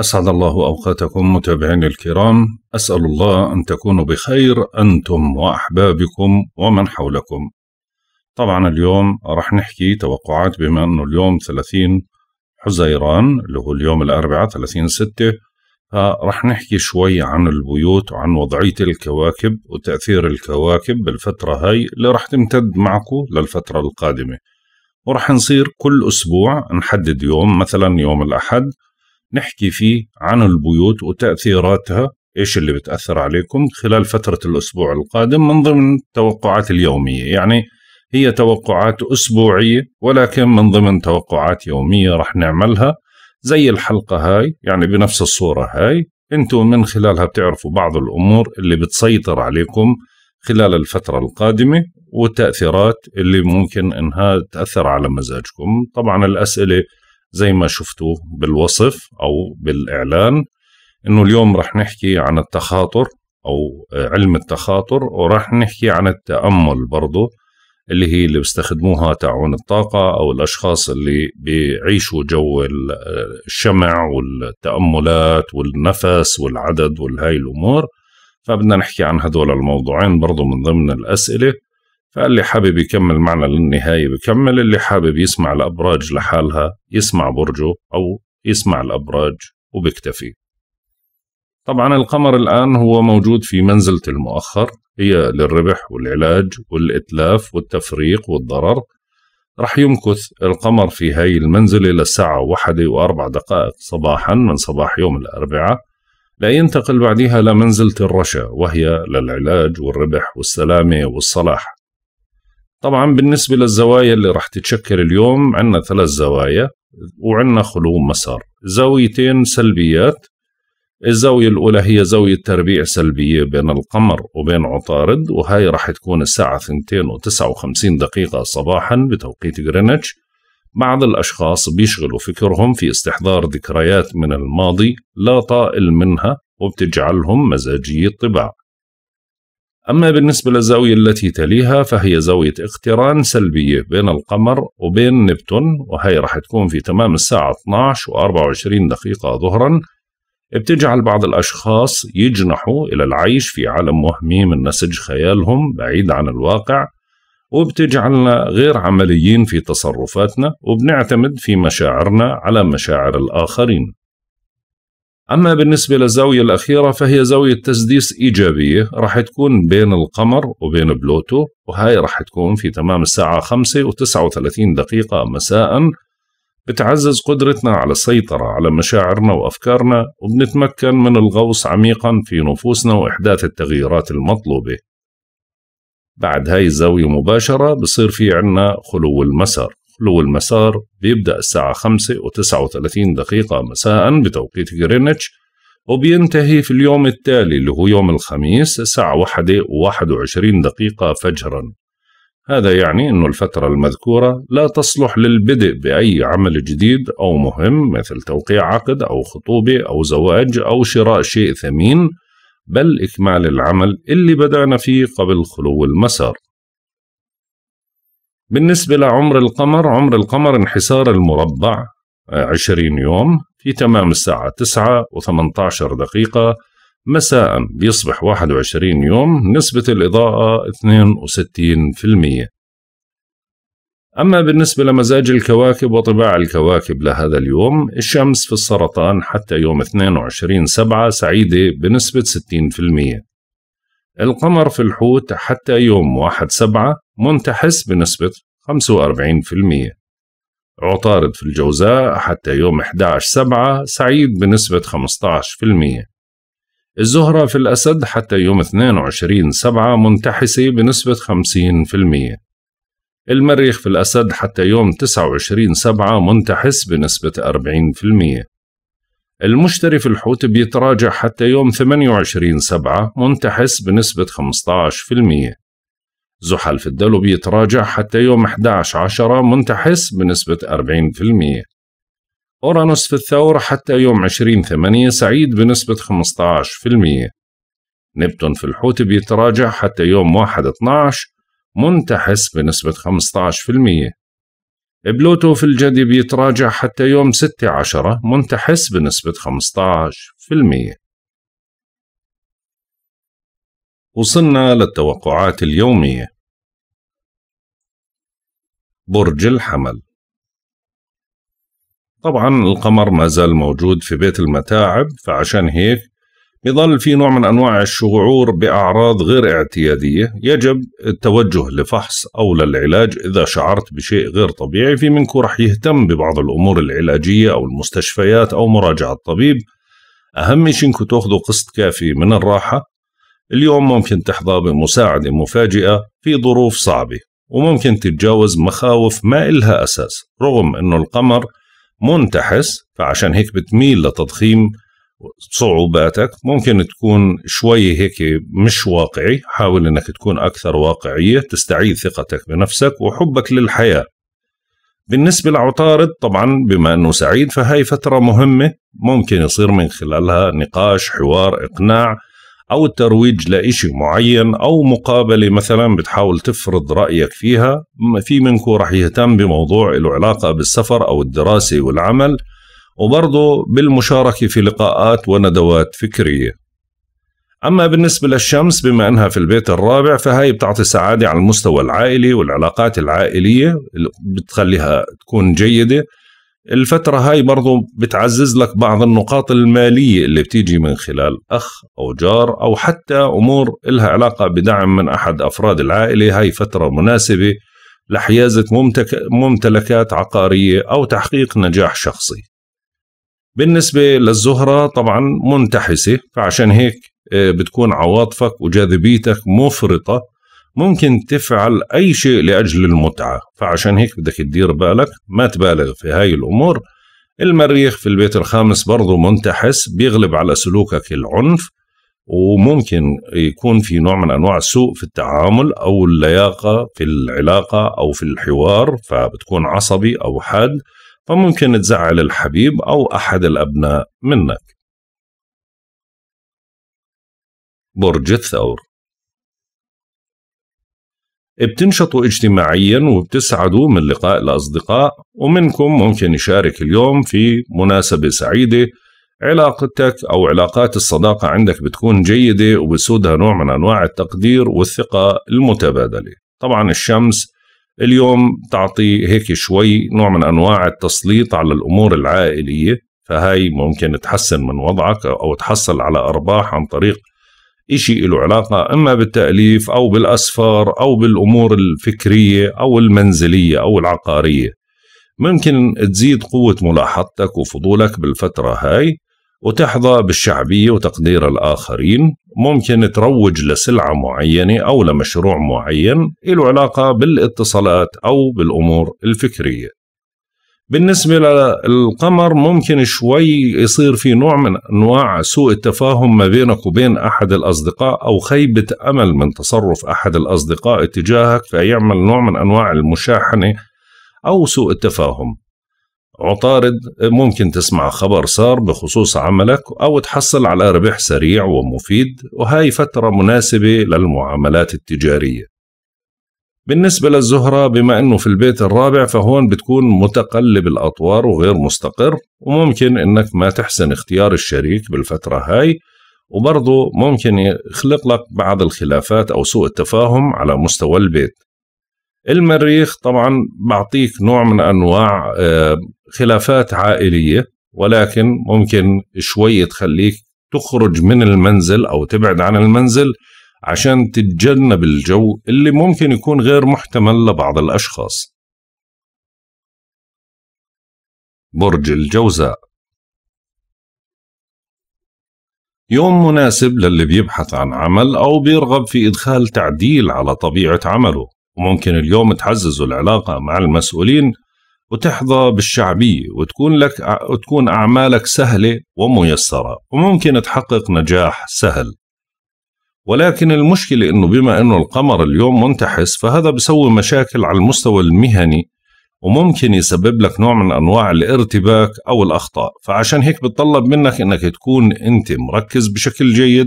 أسعد الله أوقاتكم متابعين الكرام أسأل الله أن تكونوا بخير أنتم وأحبابكم ومن حولكم طبعا اليوم رح نحكي توقعات بما أنه اليوم 30 حزيران اللي هو اليوم الأربعاء 30 ستة رح نحكي شوي عن البيوت وعن وضعية الكواكب وتأثير الكواكب بالفترة هاي اللي رح تمتد معكم للفترة القادمة ورح نصير كل أسبوع نحدد يوم مثلا يوم الأحد نحكي فيه عن البيوت وتأثيراتها ايش اللي بتأثر عليكم خلال فترة الأسبوع القادم من ضمن التوقعات اليومية يعني هي توقعات أسبوعية ولكن من ضمن توقعات يومية رح نعملها زي الحلقة هاي يعني بنفس الصورة هاي انتم من خلالها بتعرفوا بعض الأمور اللي بتسيطر عليكم خلال الفترة القادمة والتأثيرات اللي ممكن انها تأثر على مزاجكم طبعا الأسئلة زي ما شفتوا بالوصف أو بالإعلان إنه اليوم رح نحكي عن التخاطر أو علم التخاطر ورح نحكي عن التأمل برضه اللي هي اللي بيستخدموها تعون الطاقة أو الأشخاص اللي بيعيشوا جو الشمع والتأملات والنفس والعدد والهاي الأمور فبدنا نحكي عن هدول الموضوعين برضو من ضمن الأسئلة فقال لي حابب يكمل معنا للنهاية بكمل اللي حابب يسمع الأبراج لحالها يسمع برجه أو يسمع الأبراج وبكتفي طبعا القمر الآن هو موجود في منزلة المؤخر هي للربح والعلاج والإتلاف والتفريق والضرر رح يمكث القمر في هاي المنزلة للساعة واحدة وأربع دقائق صباحا من صباح يوم الأربعاء لا ينتقل بعدها لمنزلة الرشا وهي للعلاج والربح والسلامة والصلاح طبعا بالنسبة للزوايا اللي راح تتشكل اليوم عنا ثلاث زوايا وعنا خلو مسار زاويتين سلبيات الزاوية الأولى هي زاوية تربيع سلبية بين القمر وبين عطارد وهي راح تكون الساعة 2 وتسعة وخمسين دقيقة صباحا بتوقيت غرينتش بعض الأشخاص بيشغلوا فكرهم في استحضار ذكريات من الماضي لا طائل منها وبتجعلهم مزاجي الطباع أما بالنسبة للزاوية التي تليها فهي زاوية اقتران سلبية بين القمر وبين نبتون وهي راح تكون في تمام الساعة 12 و 24 دقيقة ظهرا بتجعل بعض الأشخاص يجنحوا إلى العيش في عالم وهمي من نسج خيالهم بعيد عن الواقع وبتجعلنا غير عمليين في تصرفاتنا وبنعتمد في مشاعرنا على مشاعر الآخرين أما بالنسبة للزاوية الأخيرة فهي زاوية تسديس إيجابية رح تكون بين القمر وبين بلوتو وهاي رح تكون في تمام الساعة 5 و39 دقيقة مساء بتعزز قدرتنا على السيطرة على مشاعرنا وأفكارنا وبنتمكن من الغوص عميقا في نفوسنا وإحداث التغييرات المطلوبة بعد هاي الزاوية مباشرة بصير في عنا خلو المسار خلو المسار بيبدأ الساعة 5 و39 دقيقة مساء بتوقيت جرينتش وبينتهي في اليوم التالي اللي هو يوم الخميس الساعة 1 و21 دقيقة فجرا هذا يعني أن الفترة المذكورة لا تصلح للبدء بأي عمل جديد أو مهم مثل توقيع عقد أو خطوبة أو زواج أو شراء شيء ثمين بل إكمال العمل اللي بدأنا فيه قبل خلو المسار بالنسبة لعمر القمر عمر القمر انحسار المربع 20 آه، يوم في تمام الساعة 9 و18 دقيقة مساء بيصبح 21 يوم نسبة الإضاءة 62% أما بالنسبة لمزاج الكواكب وطباع الكواكب لهذا اليوم الشمس في السرطان حتى يوم 22 سبعة سعيدة بنسبة 60% القمر في الحوت حتى يوم 1 سبعة منتحس بنسبة 45% عطارد في الجوزاء حتى يوم 11 سبعة سعيد بنسبة 15% الزهرة في الأسد حتى يوم 22 سبعة منتحسة بنسبة 50% المريخ في الأسد حتى يوم 29 سبعة منتحس بنسبة 40% المشتري في الحوت بيتراجع حتى يوم 28 سبعة منتحس بنسبة 15% زحل في الدلو بيتراجع حتى يوم 11 عشرة منتحس بنسبة 40% أورانوس في الثور حتى يوم 20 ثمانية سعيد بنسبة 15% نبتون في الحوت بيتراجع حتى يوم 1 12 منتحس بنسبة 15% بلوتو في الجدي بيتراجع حتى يوم 6 عشرة منتحس بنسبة 15% وصلنا للتوقعات اليومية برج الحمل طبعا القمر ما زال موجود في بيت المتاعب فعشان هيك يظل في نوع من انواع الشعور باعراض غير اعتياديه، يجب التوجه لفحص او للعلاج اذا شعرت بشيء غير طبيعي، في منكم رح يهتم ببعض الامور العلاجيه او المستشفيات او مراجعه طبيب. اهم شيء انكم تاخذوا قسط كافي من الراحه. اليوم ممكن تحظى بمساعده مفاجئه في ظروف صعبه، وممكن تتجاوز مخاوف ما إلها اساس، رغم انه القمر منتحس فعشان هيك بتميل لتضخيم صعوباتك ممكن تكون شوي هيك مش واقعي حاول انك تكون اكثر واقعيه تستعيد ثقتك بنفسك وحبك للحياه بالنسبه لعطارد طبعا بما انه سعيد فهي فتره مهمه ممكن يصير من خلالها نقاش حوار اقناع او الترويج لإشي معين او مقابله مثلا بتحاول تفرض رايك فيها في منكو رح يهتم بموضوع له علاقه بالسفر او الدراسه والعمل وبرضه بالمشاركة في لقاءات وندوات فكرية أما بالنسبة للشمس بما أنها في البيت الرابع فهي بتعطي سعادة على المستوى العائلي والعلاقات العائلية اللي بتخليها تكون جيدة الفترة هاي برضو بتعزز لك بعض النقاط المالية اللي بتيجي من خلال أخ أو جار أو حتى أمور إلها علاقة بدعم من أحد أفراد العائلة هاي فترة مناسبة لحيازة ممتلكات عقارية أو تحقيق نجاح شخصي بالنسبة للزهرة طبعا منتحسة فعشان هيك آه، بتكون عواطفك وجاذبيتك مفرطة ممكن تفعل أي شيء لأجل المتعة فعشان هيك بدك تدير بالك ما تبالغ في هاي الأمور المريخ في البيت الخامس برضه منتحس بيغلب على سلوكك العنف وممكن يكون في نوع من أنواع السوء في التعامل أو اللياقة في العلاقة أو في الحوار فبتكون عصبي أو حاد فممكن تزعل الحبيب أو أحد الأبناء منك برج الثور بتنشطوا اجتماعيا وبتسعدوا من لقاء الأصدقاء ومنكم ممكن يشارك اليوم في مناسبة سعيدة علاقتك أو علاقات الصداقة عندك بتكون جيدة وبسودها نوع من أنواع التقدير والثقة المتبادلة طبعا الشمس اليوم تعطي هيك شوي نوع من انواع التسليط على الامور العائليه فهاي ممكن تحسن من وضعك او تحصل على ارباح عن طريق إشي له علاقة إما بالتأليف أو بالأسفار أو بالأمور الفكرية أو المنزلية أو العقارية ممكن تزيد قوة ملاحظتك وفضولك بالفترة هاي وتحظى بالشعبية وتقدير الآخرين ممكن تروج لسلعة معينة أو لمشروع معين له علاقة بالاتصالات أو بالأمور الفكرية بالنسبة للقمر ممكن شوي يصير في نوع من أنواع سوء التفاهم ما بينك وبين أحد الأصدقاء أو خيبة أمل من تصرف أحد الأصدقاء تجاهك فيعمل نوع من أنواع المشاحنة أو سوء التفاهم عطارد ممكن تسمع خبر صار بخصوص عملك أو تحصل على ربح سريع ومفيد وهاي فترة مناسبة للمعاملات التجارية بالنسبة للزهرة بما أنه في البيت الرابع فهون بتكون متقلب الأطوار وغير مستقر وممكن أنك ما تحسن اختيار الشريك بالفترة هاي وبرضه ممكن يخلق لك بعض الخلافات أو سوء التفاهم على مستوى البيت المريخ طبعا بعطيك نوع من انواع آه، خلافات عائليه ولكن ممكن شوي تخليك تخرج من المنزل او تبعد عن المنزل عشان تتجنب الجو اللي ممكن يكون غير محتمل لبعض الاشخاص. برج الجوزاء يوم مناسب للي بيبحث عن عمل او بيرغب في ادخال تعديل على طبيعه عمله وممكن اليوم تعزز العلاقة مع المسؤولين وتحظى بالشعبية وتكون لك وتكون أعمالك سهلة وميسرة وممكن تحقق نجاح سهل ولكن المشكلة أنه بما أنه القمر اليوم منتحس فهذا بسوي مشاكل على المستوى المهني وممكن يسبب لك نوع من أنواع الارتباك أو الأخطاء فعشان هيك بتطلب منك أنك تكون أنت مركز بشكل جيد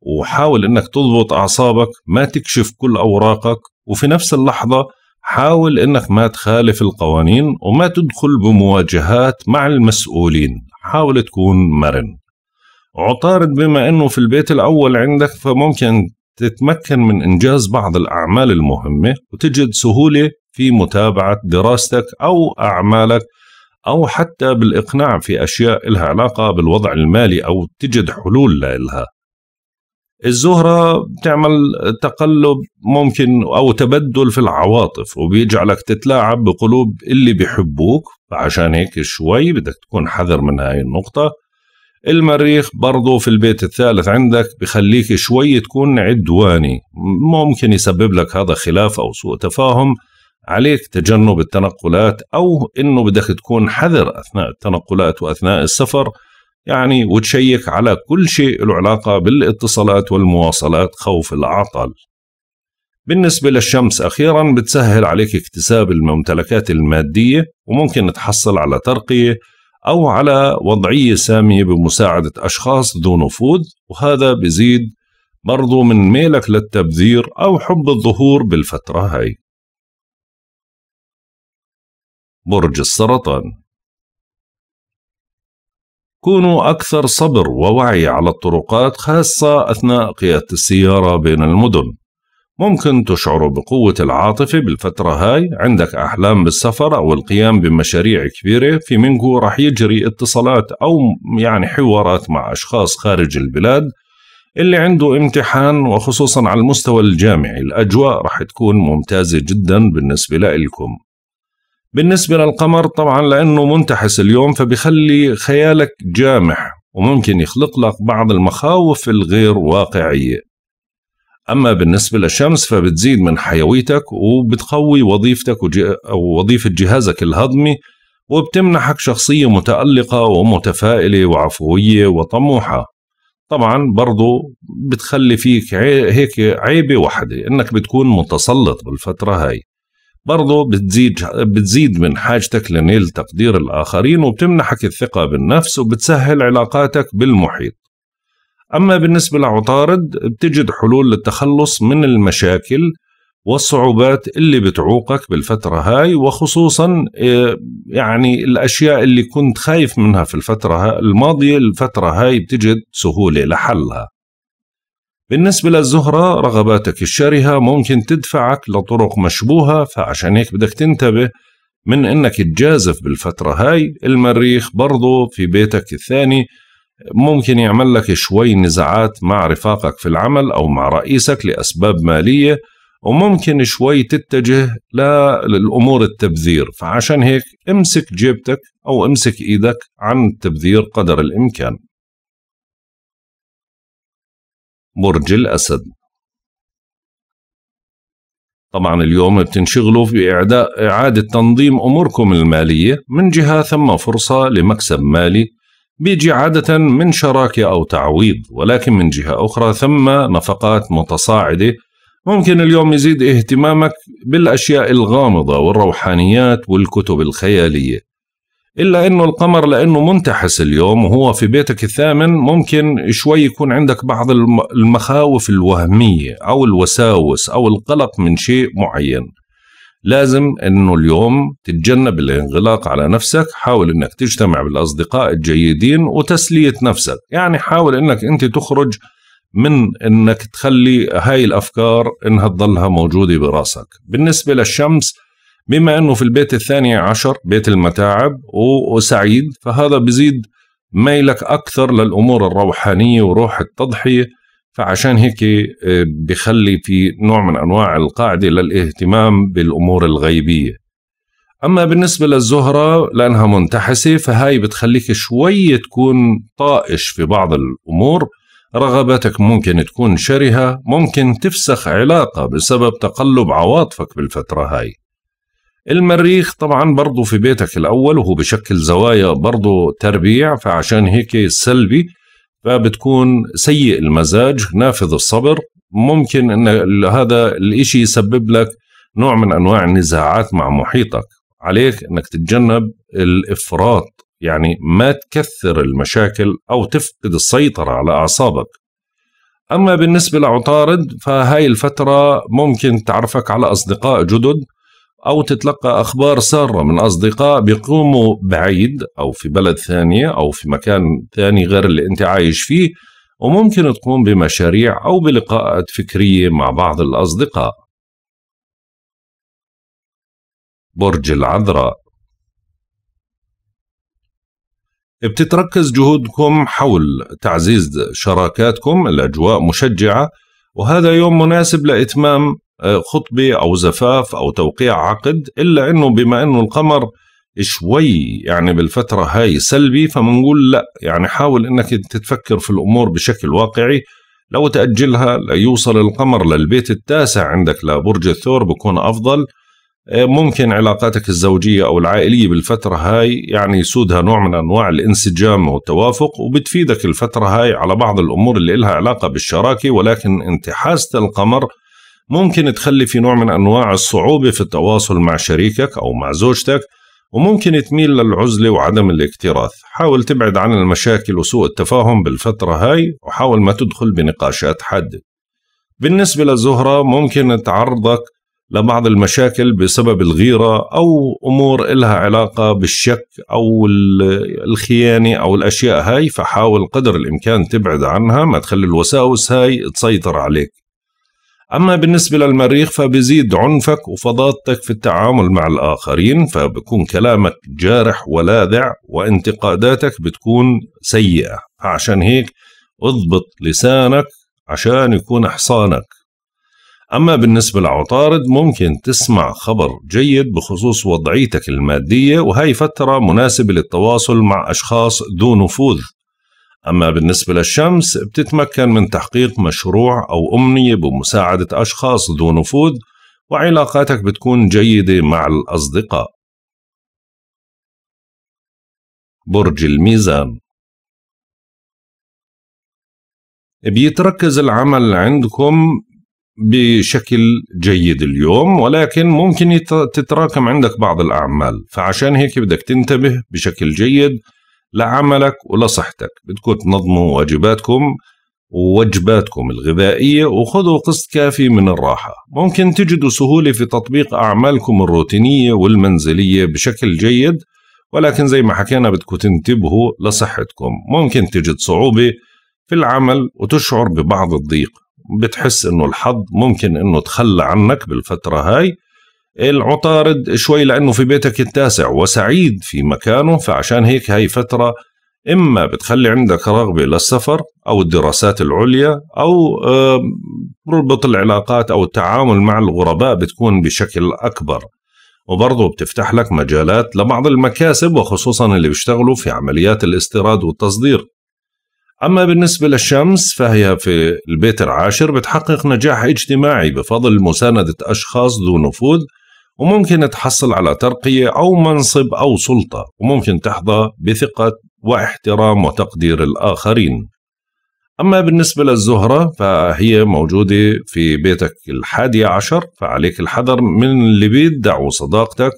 وحاول أنك تضبط أعصابك ما تكشف كل أوراقك وفي نفس اللحظة حاول انك ما تخالف القوانين وما تدخل بمواجهات مع المسؤولين حاول تكون مرن عطارد بما انه في البيت الاول عندك فممكن تتمكن من انجاز بعض الاعمال المهمه وتجد سهوله في متابعه دراستك او اعمالك او حتى بالاقناع في اشياء لها علاقه بالوضع المالي او تجد حلول لها الزهرة بتعمل تقلب ممكن أو تبدل في العواطف وبيجعلك تتلاعب بقلوب اللي بيحبوك فعشان هيك شوي بدك تكون حذر من هاي النقطة المريخ برضو في البيت الثالث عندك بخليك شوي تكون عدواني ممكن يسبب لك هذا خلاف أو سوء تفاهم عليك تجنب التنقلات أو أنه بدك تكون حذر أثناء التنقلات وأثناء السفر يعني وتشيك على كل شيء له علاقة بالاتصالات والمواصلات خوف العطل بالنسبة للشمس أخيرا بتسهل عليك اكتساب الممتلكات المادية وممكن تحصل على ترقية أو على وضعية سامية بمساعدة أشخاص ذو نفوذ وهذا بزيد برضو من ميلك للتبذير أو حب الظهور بالفترة هاي برج السرطان كونوا أكثر صبر ووعي على الطرقات خاصة أثناء قيادة السيارة بين المدن ممكن تشعروا بقوة العاطفة بالفترة هاي عندك أحلام بالسفر أو القيام بمشاريع كبيرة في منكو رح يجري اتصالات أو يعني حوارات مع أشخاص خارج البلاد اللي عنده امتحان وخصوصا على المستوى الجامعي الأجواء رح تكون ممتازة جدا بالنسبة لإلكم بالنسبة للقمر طبعا لأنه منتحس اليوم فبيخلي خيالك جامح وممكن يخلق لك بعض المخاوف الغير واقعية أما بالنسبة للشمس فبتزيد من حيويتك وبتقوي وظيفتك ووظيفة وظيفة جهازك الهضمي وبتمنحك شخصية متألقة ومتفائلة وعفوية وطموحة طبعا برضو بتخلي فيك هيك عيبة واحدة انك بتكون متسلط بالفترة هاي برضه بتزيد بتزيد من حاجتك لنيل تقدير الآخرين وبتمنحك الثقة بالنفس وبتسهل علاقاتك بالمحيط أما بالنسبة لعطارد بتجد حلول للتخلص من المشاكل والصعوبات اللي بتعوقك بالفترة هاي وخصوصا آه، يعني الأشياء اللي كنت خايف منها في الفترة الماضية الفترة هاي بتجد سهولة لحلها بالنسبة للزهرة رغباتك الشرهة ممكن تدفعك لطرق مشبوهة فعشان هيك بدك تنتبه من انك تجازف بالفترة هاي المريخ برضو في بيتك الثاني ممكن يعمل لك شوي نزاعات مع رفاقك في العمل أو مع رئيسك لأسباب مالية وممكن شوي تتجه للأمور التبذير فعشان هيك امسك جيبتك أو امسك إيدك عن التبذير قدر الإمكان برج الأسد طبعا اليوم بتنشغلوا بإعداء إعادة تنظيم أموركم المالية من جهة ثم فرصة لمكسب مالي بيجي عادة من شراكة أو تعويض ولكن من جهة أخرى ثم نفقات متصاعدة ممكن اليوم يزيد اهتمامك بالأشياء الغامضة والروحانيات والكتب الخيالية إلا أنه القمر لأنه منتحس اليوم وهو في بيتك الثامن ممكن شوي يكون عندك بعض المخاوف الوهمية أو الوساوس أو القلق من شيء معين لازم أنه اليوم تتجنب الانغلاق على نفسك حاول أنك تجتمع بالأصدقاء الجيدين وتسلية نفسك يعني حاول أنك أنت تخرج من أنك تخلي هاي الأفكار أنها تظلها موجودة براسك بالنسبة للشمس بما أنه في البيت الثاني عشر بيت المتاعب وسعيد فهذا بزيد ميلك أكثر للأمور الروحانية وروح التضحية فعشان هيك آه، بخلي في نوع من أنواع القاعدة للاهتمام بالأمور الغيبية أما بالنسبة للزهرة لأنها منتحسة فهاي بتخليك شوي تكون طائش في بعض الأمور رغباتك ممكن تكون شرهة ممكن تفسخ علاقة بسبب تقلب عواطفك بالفترة هاي المريخ طبعا برضه في بيتك الأول وهو بشكل زوايا برضه تربيع فعشان هيك سلبي فبتكون سيء المزاج نافذ الصبر ممكن أن هذا الإشي يسبب لك نوع من أنواع النزاعات مع محيطك عليك أنك تتجنب الإفراط يعني ما تكثر المشاكل أو تفقد السيطرة على أعصابك أما بالنسبة لعطارد فهاي الفترة ممكن تعرفك على أصدقاء جدد أو تتلقى أخبار سارة من أصدقاء بيقوموا بعيد أو في بلد ثانية أو في مكان ثاني غير اللي أنت عايش فيه وممكن تقوم بمشاريع أو بلقاءات فكرية مع بعض الأصدقاء برج العذراء بتتركز جهودكم حول تعزيز شراكاتكم الأجواء مشجعة وهذا يوم مناسب لإتمام آه، خطبة أو زفاف أو توقيع عقد إلا أنه بما أنه القمر شوي يعني بالفترة هاي سلبي فمنقول لا يعني حاول أنك تتفكر في الأمور بشكل واقعي لو تأجلها ليوصل القمر للبيت التاسع عندك لبرج الثور بكون أفضل آه، ممكن علاقاتك الزوجية أو العائلية بالفترة هاي يعني يسودها نوع من أنواع الانسجام والتوافق وبتفيدك الفترة هاي على بعض الأمور اللي إلها علاقة بالشراكة ولكن انتحاسة القمر ممكن تخلي في نوع من أنواع الصعوبة في التواصل مع شريكك أو مع زوجتك وممكن تميل للعزلة وعدم الاكتراث حاول تبعد عن المشاكل وسوء التفاهم بالفترة هاي وحاول ما تدخل بنقاشات حادة بالنسبة للزهرة ممكن تعرضك لبعض المشاكل بسبب الغيرة أو أمور إلها علاقة بالشك أو الخيانة أو الأشياء هاي فحاول قدر الإمكان تبعد عنها ما تخلي الوساوس هاي تسيطر عليك أما بالنسبة للمريخ فبزيد عنفك وفضاضتك في التعامل مع الآخرين فبكون كلامك جارح ولاذع وانتقاداتك بتكون سيئة عشان هيك اضبط لسانك عشان يكون حصانك أما بالنسبة لعطارد ممكن تسمع خبر جيد بخصوص وضعيتك المادية وهي فترة مناسبة للتواصل مع أشخاص ذو نفوذ أما بالنسبة للشمس بتتمكن من تحقيق مشروع أو أمنية بمساعدة أشخاص ذو نفوذ وعلاقاتك بتكون جيدة مع الأصدقاء برج الميزان بيتركز العمل عندكم بشكل جيد اليوم ولكن ممكن تتراكم عندك بعض الأعمال فعشان هيك بدك تنتبه بشكل جيد لعملك ولصحتك بدكم تنظموا واجباتكم ووجباتكم الغذائية وخذوا قسط كافي من الراحة ممكن تجدوا سهولة في تطبيق أعمالكم الروتينية والمنزلية بشكل جيد ولكن زي ما حكينا بدكم تنتبهوا لصحتكم ممكن تجد صعوبة في العمل وتشعر ببعض الضيق بتحس انه الحظ ممكن انه تخلى عنك بالفترة هاي العطارد شوي لأنه في بيتك التاسع وسعيد في مكانه فعشان هيك هاي فترة إما بتخلي عندك رغبة للسفر أو الدراسات العليا أو تربط العلاقات أو التعامل مع الغرباء بتكون بشكل أكبر وبرضه بتفتح لك مجالات لبعض المكاسب وخصوصا اللي بيشتغلوا في عمليات الاستيراد والتصدير أما بالنسبة للشمس فهي في البيت العاشر بتحقق نجاح اجتماعي بفضل مساندة أشخاص ذو نفوذ وممكن تحصل على ترقية أو منصب أو سلطة وممكن تحظى بثقة واحترام وتقدير الآخرين أما بالنسبة للزهرة فهي موجودة في بيتك الحادي عشر فعليك الحذر من اللي بيدعوا صداقتك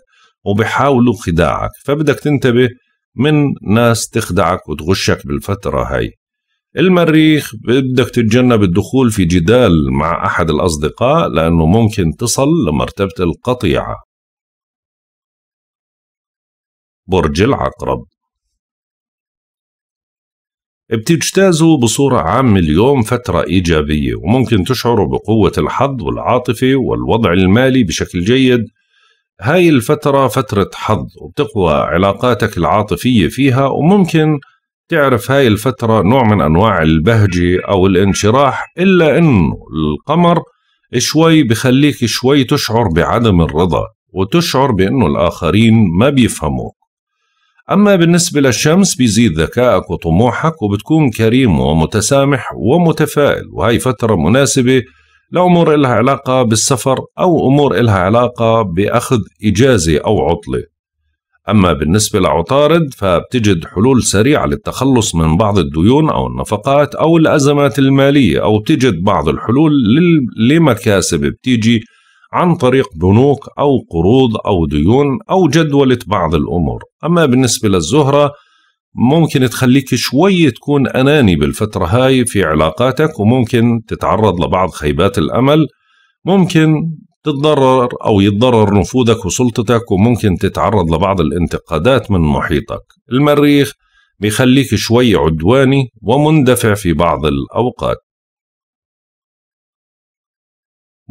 وبيحاولوا خداعك فبدك تنتبه من ناس تخدعك وتغشك بالفترة هاي المريخ بدك تتجنب الدخول في جدال مع أحد الأصدقاء لأنه ممكن تصل لمرتبة القطيعة برج العقرب بتجتازوا بصورة عامة اليوم فترة إيجابية وممكن تشعروا بقوة الحظ والعاطفة والوضع المالي بشكل جيد هاي الفترة فترة حظ وبتقوى علاقاتك العاطفية فيها وممكن تعرف هاي الفترة نوع من أنواع البهجة أو الانشراح إلا أنه القمر شوي بخليك شوي تشعر بعدم الرضا وتشعر بأنه الآخرين ما بيفهموك أما بالنسبة للشمس بيزيد ذكائك وطموحك وبتكون كريم ومتسامح ومتفائل وهي فترة مناسبة لأمور إلها علاقة بالسفر أو أمور إلها علاقة بأخذ إجازة أو عطلة أما بالنسبة لعطارد فبتجد حلول سريعة للتخلص من بعض الديون أو النفقات أو الأزمات المالية أو بتجد بعض الحلول لمكاسب بتيجي عن طريق بنوك أو قروض أو ديون أو جدولة بعض الأمور أما بالنسبة للزهرة ممكن تخليك شوي تكون أناني بالفترة هاي في علاقاتك وممكن تتعرض لبعض خيبات الأمل ممكن تتضرر أو يتضرر نفوذك وسلطتك وممكن تتعرض لبعض الانتقادات من محيطك المريخ بيخليك شوي عدواني ومندفع في بعض الأوقات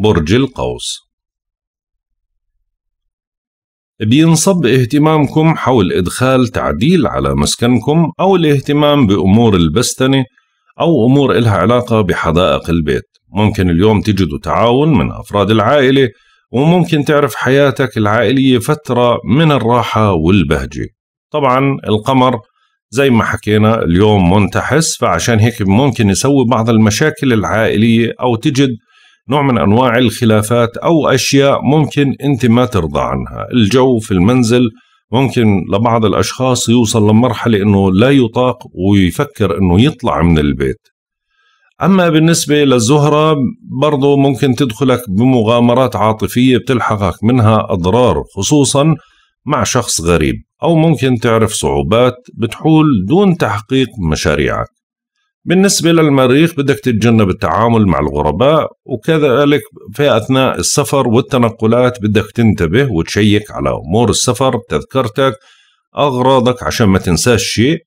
برج القوس بينصب اهتمامكم حول إدخال تعديل على مسكنكم أو الاهتمام بأمور البستنة أو أمور إلها علاقة بحدائق البيت ممكن اليوم تجدوا تعاون من أفراد العائلة وممكن تعرف حياتك العائلية فترة من الراحة والبهجة طبعا القمر زي ما حكينا اليوم منتحس فعشان هيك ممكن يسوي بعض المشاكل العائلية أو تجد نوع من أنواع الخلافات أو أشياء ممكن أنت ما ترضى عنها الجو في المنزل ممكن لبعض الأشخاص يوصل لمرحلة أنه لا يطاق ويفكر أنه يطلع من البيت اما بالنسبه للزهره برضو ممكن تدخلك بمغامرات عاطفيه بتلحقك منها اضرار خصوصا مع شخص غريب او ممكن تعرف صعوبات بتحول دون تحقيق مشاريعك بالنسبة للمريخ بدك تتجنب التعامل مع الغرباء وكذلك في أثناء السفر والتنقلات بدك تنتبه وتشيك على أمور السفر تذكرتك أغراضك عشان ما تنساش شيء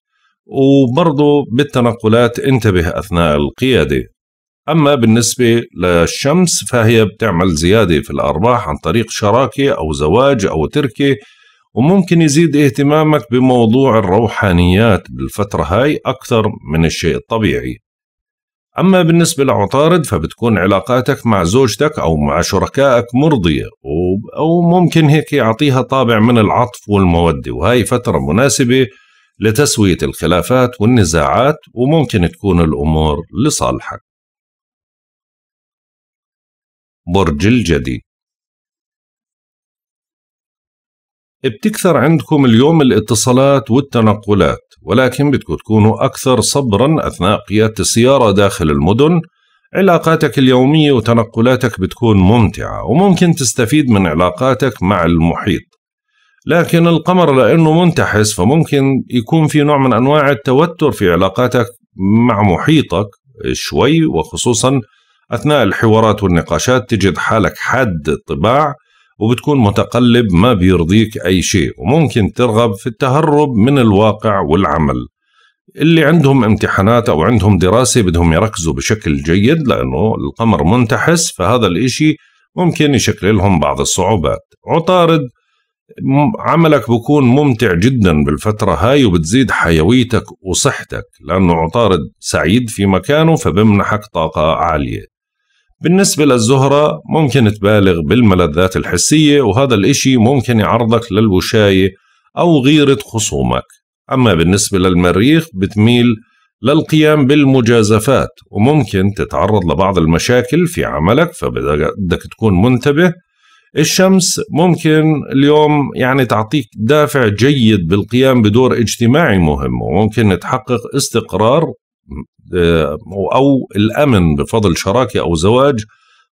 وبرضه بالتنقلات انتبه أثناء القيادة أما بالنسبة للشمس فهي بتعمل زيادة في الأرباح عن طريق شراكة أو زواج أو تركة وممكن يزيد اهتمامك بموضوع الروحانيات بالفترة هاي أكثر من الشيء الطبيعي أما بالنسبة لعطارد فبتكون علاقاتك مع زوجتك أو مع شركائك مرضية أو ممكن هيك يعطيها طابع من العطف والمودة وهي فترة مناسبة لتسوية الخلافات والنزاعات وممكن تكون الأمور لصالحك برج الجدي بتكثر عندكم اليوم الاتصالات والتنقلات ولكن بدكم تكونوا أكثر صبرا أثناء قيادة السيارة داخل المدن علاقاتك اليومية وتنقلاتك بتكون ممتعة وممكن تستفيد من علاقاتك مع المحيط لكن القمر لأنه منتحس فممكن يكون في نوع من أنواع التوتر في علاقاتك مع محيطك شوي وخصوصا أثناء الحوارات والنقاشات تجد حالك حاد الطباع وبتكون متقلب ما بيرضيك أي شيء وممكن ترغب في التهرب من الواقع والعمل اللي عندهم امتحانات أو عندهم دراسة بدهم يركزوا بشكل جيد لأنه القمر منتحس فهذا الإشي ممكن يشكل لهم بعض الصعوبات عطارد عملك بكون ممتع جدا بالفترة هاي وبتزيد حيويتك وصحتك لأنه عطارد سعيد في مكانه فبمنحك طاقة عالية بالنسبة للزهرة ممكن تبالغ بالملذات الحسية وهذا الإشي ممكن يعرضك للوشاية أو غيرة خصومك أما بالنسبة للمريخ بتميل للقيام بالمجازفات وممكن تتعرض لبعض المشاكل في عملك فبدك تكون منتبه الشمس ممكن اليوم يعني تعطيك دافع جيد بالقيام بدور اجتماعي مهم وممكن تحقق استقرار آه، أو الأمن بفضل شراكة أو زواج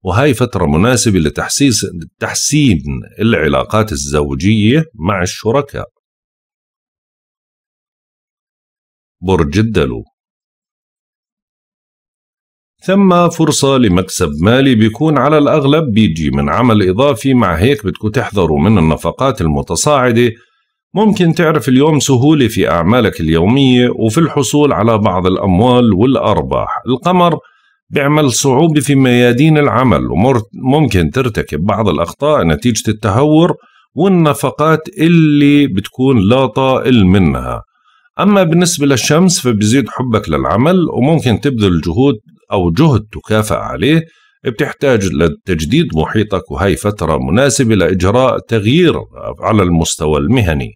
وهي فترة مناسبة لتحسيس تحسين العلاقات الزوجية مع الشركاء برج الدلو ثم فرصة لمكسب مالي بيكون على الأغلب بيجي من عمل إضافي مع هيك بدكم تحذروا من النفقات المتصاعدة ممكن تعرف اليوم سهولة في أعمالك اليومية وفي الحصول على بعض الأموال والأرباح القمر بيعمل صعوبة في ميادين العمل وممكن ترتكب بعض الأخطاء نتيجة التهور والنفقات اللي بتكون لا طائل منها أما بالنسبة للشمس فبزيد حبك للعمل وممكن تبذل جهود أو جهد تكافأ عليه بتحتاج لتجديد محيطك وهي فترة مناسبة لإجراء تغيير على المستوى المهني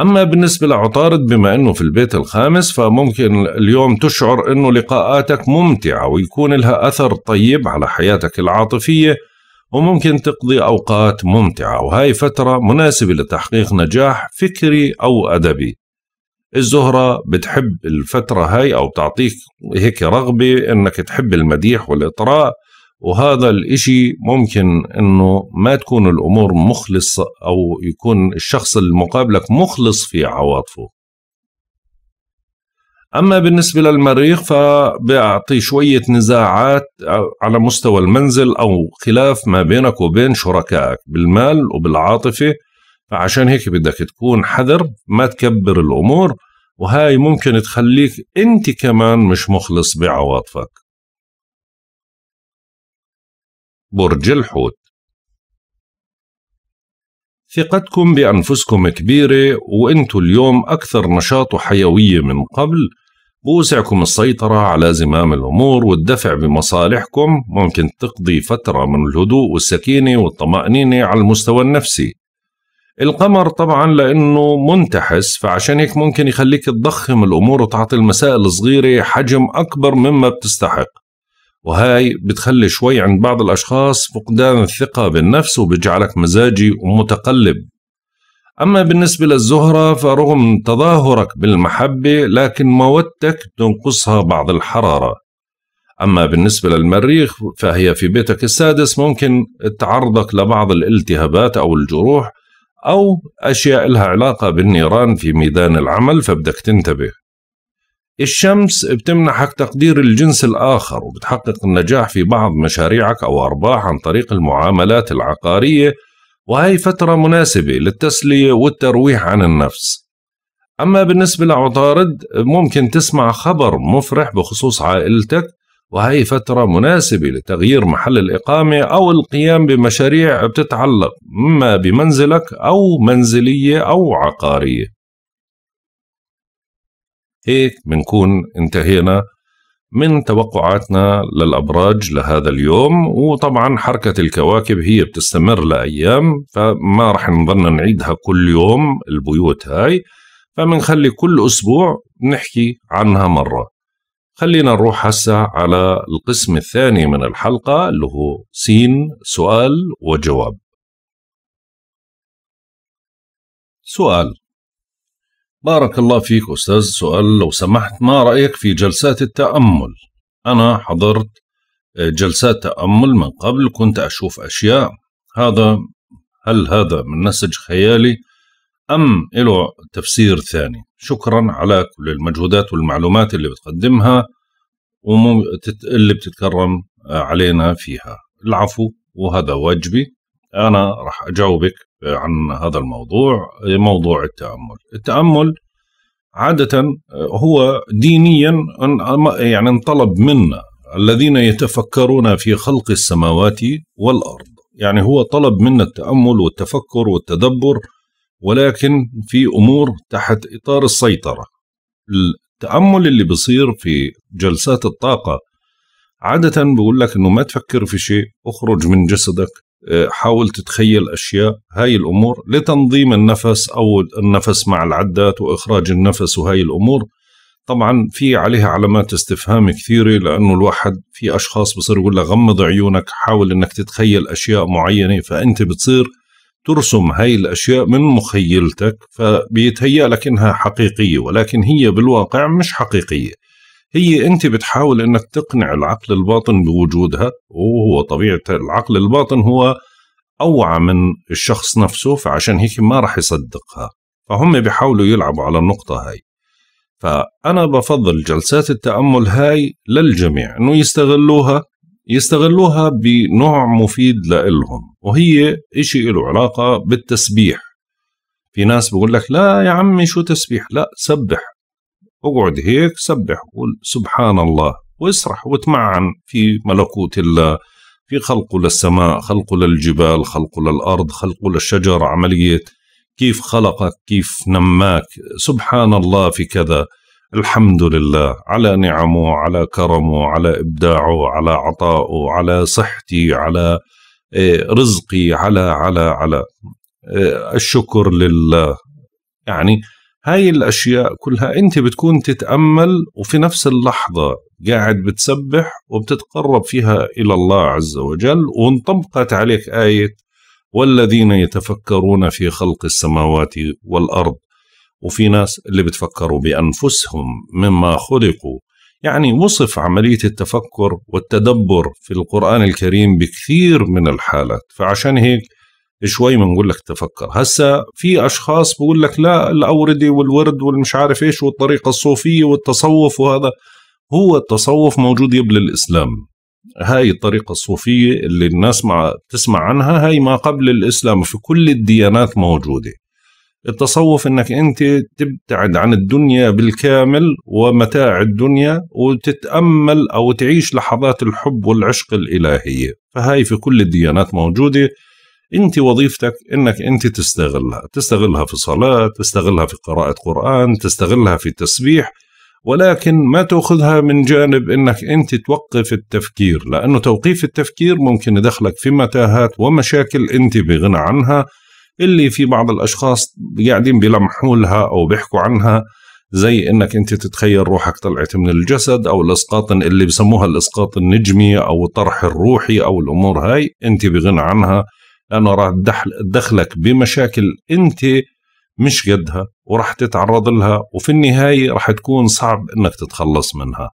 أما بالنسبة لعطارد بما أنه في البيت الخامس فممكن اليوم تشعر أنه لقاءاتك ممتعة ويكون لها أثر طيب على حياتك العاطفية وممكن تقضي أوقات ممتعة وهي فترة مناسبة لتحقيق نجاح فكري أو أدبي الزهرة بتحب الفترة هاي أو بتعطيك هيك رغبة أنك تحب المديح والإطراء وهذا الإشي ممكن أنه ما تكون الأمور مخلصة أو يكون الشخص المقابلك مخلص في عواطفه أما بالنسبة للمريخ فبيعطي شوية نزاعات على مستوى المنزل أو خلاف ما بينك وبين شركائك بالمال وبالعاطفة فعشان هيك بدك تكون حذر ما تكبر الأمور وهاي ممكن تخليك أنت كمان مش مخلص بعواطفك برج الحوت ثقتكم بأنفسكم كبيرة وأنتوا اليوم أكثر نشاط وحيوية من قبل بوسعكم السيطرة على زمام الأمور والدفع بمصالحكم ممكن تقضي فترة من الهدوء والسكينة والطمأنينة على المستوى النفسي القمر طبعا لانه منتحس فعشان هيك ممكن يخليك تضخم الامور وتعطي المسائل الصغيره حجم اكبر مما بتستحق وهاي بتخلي شوي عند بعض الاشخاص فقدان الثقه بالنفس وبيجعلك مزاجي ومتقلب اما بالنسبه للزهره فرغم تظاهرك بالمحبه لكن مودتك تنقصها بعض الحراره أما بالنسبة للمريخ فهي في بيتك السادس ممكن تعرضك لبعض الالتهابات أو الجروح أو أشياء لها علاقة بالنيران في ميدان العمل فبدك تنتبه الشمس بتمنحك تقدير الجنس الآخر وبتحقق النجاح في بعض مشاريعك أو أرباح عن طريق المعاملات العقارية وهي فترة مناسبة للتسلية والترويح عن النفس أما بالنسبة لعطارد ممكن تسمع خبر مفرح بخصوص عائلتك وهي فترة مناسبة لتغيير محل الإقامة أو القيام بمشاريع بتتعلق إما بمنزلك أو منزلية أو عقارية هيك بنكون انتهينا من توقعاتنا للأبراج لهذا اليوم وطبعا حركة الكواكب هي بتستمر لأيام فما رح نضلنا نعيدها كل يوم البيوت هاي فمنخلي كل أسبوع نحكي عنها مرة خلينا نروح هسه على القسم الثاني من الحلقة اللي هو سين سؤال وجواب سؤال بارك الله فيك أستاذ سؤال لو سمحت ما رأيك في جلسات التأمل أنا حضرت آه، جلسات تأمل من قبل كنت أشوف أشياء هذا هل هذا من نسج خيالي أم له تفسير ثاني شكرا على كل المجهودات والمعلومات اللي بتقدمها واللي بتتكرم آه، علينا فيها العفو وهذا واجبي أنا راح أجاوبك عن هذا الموضوع موضوع التأمل التأمل عادة آه، هو دينيا يعني انطلب منا الذين يتفكرون في خلق السماوات والأرض يعني هو طلب منا التأمل والتفكر والتدبر ولكن في امور تحت اطار السيطره التامل اللي بيصير في جلسات الطاقه عاده بقول لك انه ما تفكر في شيء اخرج من جسدك آه، حاول تتخيل اشياء هاي الامور لتنظيم النفس او النفس مع العدات واخراج النفس وهاي الامور طبعا في عليها علامات استفهام كثيره لانه الواحد في اشخاص بصير يقول لك غمض عيونك حاول انك تتخيل اشياء معينه فانت بتصير ترسم هاي الأشياء من مخيلتك فبيتهيأ لك إنها حقيقية ولكن هي بالواقع مش حقيقية هي أنت بتحاول إنك تقنع العقل الباطن بوجودها وهو طبيعة العقل الباطن هو أوعى من الشخص نفسه فعشان هيك ما راح يصدقها فهم بيحاولوا يلعبوا على النقطة هاي فأنا بفضل جلسات التأمل هاي للجميع أنه يستغلوها يستغلوها بنوع مفيد لإلهم وهي إشي له علاقة بالتسبيح في ناس بقول لك لا يا عمي شو تسبيح لا سبح اقعد هيك سبح قول سبحان الله واسرح وتمعن في ملكوت الله في خلقه للسماء خلقه للجبال خلقه للأرض خلقه للشجر عملية كيف خلقك كيف نماك سبحان الله في كذا الحمد لله على نعمه على كرمه على إبداعه على عطائه على صحتي على آه، رزقي على على على آه، الشكر لله يعني هاي الأشياء كلها أنت بتكون تتأمل وفي نفس اللحظة قاعد بتسبح وبتتقرب فيها إلى الله عز وجل وانطبقت عليك آية والذين يتفكرون في خلق السماوات والأرض وفي ناس اللي بتفكروا بأنفسهم مما خلقوا يعني وصف عملية التفكر والتدبر في القرآن الكريم بكثير من الحالات فعشان هيك شوي بنقول لك تفكر هسا في أشخاص بقول لك لا الأوردي والورد والمش عارف إيش والطريقة الصوفية والتصوف وهذا هو التصوف موجود قبل الإسلام هاي الطريقة الصوفية اللي الناس مع تسمع عنها هاي ما قبل الإسلام في كل الديانات موجودة التصوف انك انت تبتعد عن الدنيا بالكامل ومتاع الدنيا وتتامل او تعيش لحظات الحب والعشق الالهيه فهاي في كل الديانات موجوده انت وظيفتك انك انت تستغلها تستغلها في صلاه تستغلها في قراءه قران تستغلها في تسبيح ولكن ما تاخذها من جانب انك انت توقف التفكير لانه توقيف التفكير ممكن يدخلك في متاهات ومشاكل انت بغنى عنها اللي في بعض الاشخاص قاعدين بيلمحوا لها او بيحكوا عنها زي انك انت تتخيل روحك طلعت من الجسد او الاسقاط اللي بسموها الاسقاط النجمي او الطرح الروحي او الامور هاي انت بغنى عنها لانه راح تدخلك بمشاكل انت مش قدها وراح تتعرض لها وفي النهايه راح تكون صعب انك تتخلص منها.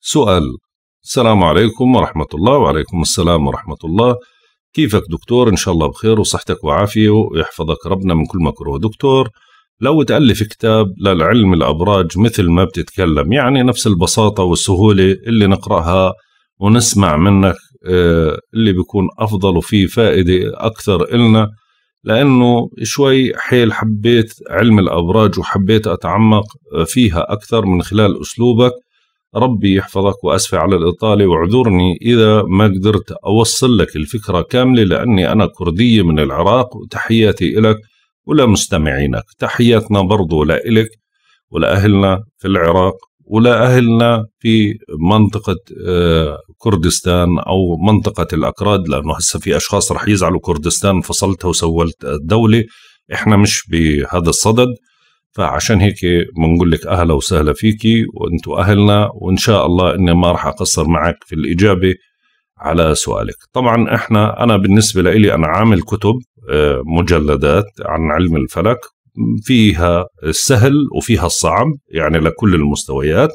سؤال السلام عليكم ورحمه الله وعليكم السلام ورحمه الله كيفك دكتور إن شاء الله بخير وصحتك وعافية ويحفظك ربنا من كل مكروه دكتور لو تألف كتاب للعلم الأبراج مثل ما بتتكلم يعني نفس البساطة والسهولة اللي نقرأها ونسمع منك آه، اللي بيكون أفضل وفيه فائدة أكثر إلنا لأنه شوي حيل حبيت علم الأبراج وحبيت أتعمق آه، فيها أكثر من خلال أسلوبك ربي يحفظك وأسفة على الإطالة واعذرني إذا ما قدرت أوصل لك الفكرة كاملة لأني أنا كردية من العراق وتحياتي إلك ولمستمعينك تحياتنا برضو لإلك ولأهلنا في العراق ولأهلنا في منطقة آه، كردستان أو منطقة الأكراد لأنه هسه في أشخاص رح يزعلوا كردستان فصلتها وسولت الدولة إحنا مش بهذا الصدد فعشان هيك بنقول لك اهلا وسهلا فيكي وانتوا اهلنا وان شاء الله اني ما راح اقصر معك في الاجابه على سؤالك طبعا احنا انا بالنسبه لي انا عامل كتب آه، مجلدات عن علم الفلك فيها السهل وفيها الصعب يعني لكل المستويات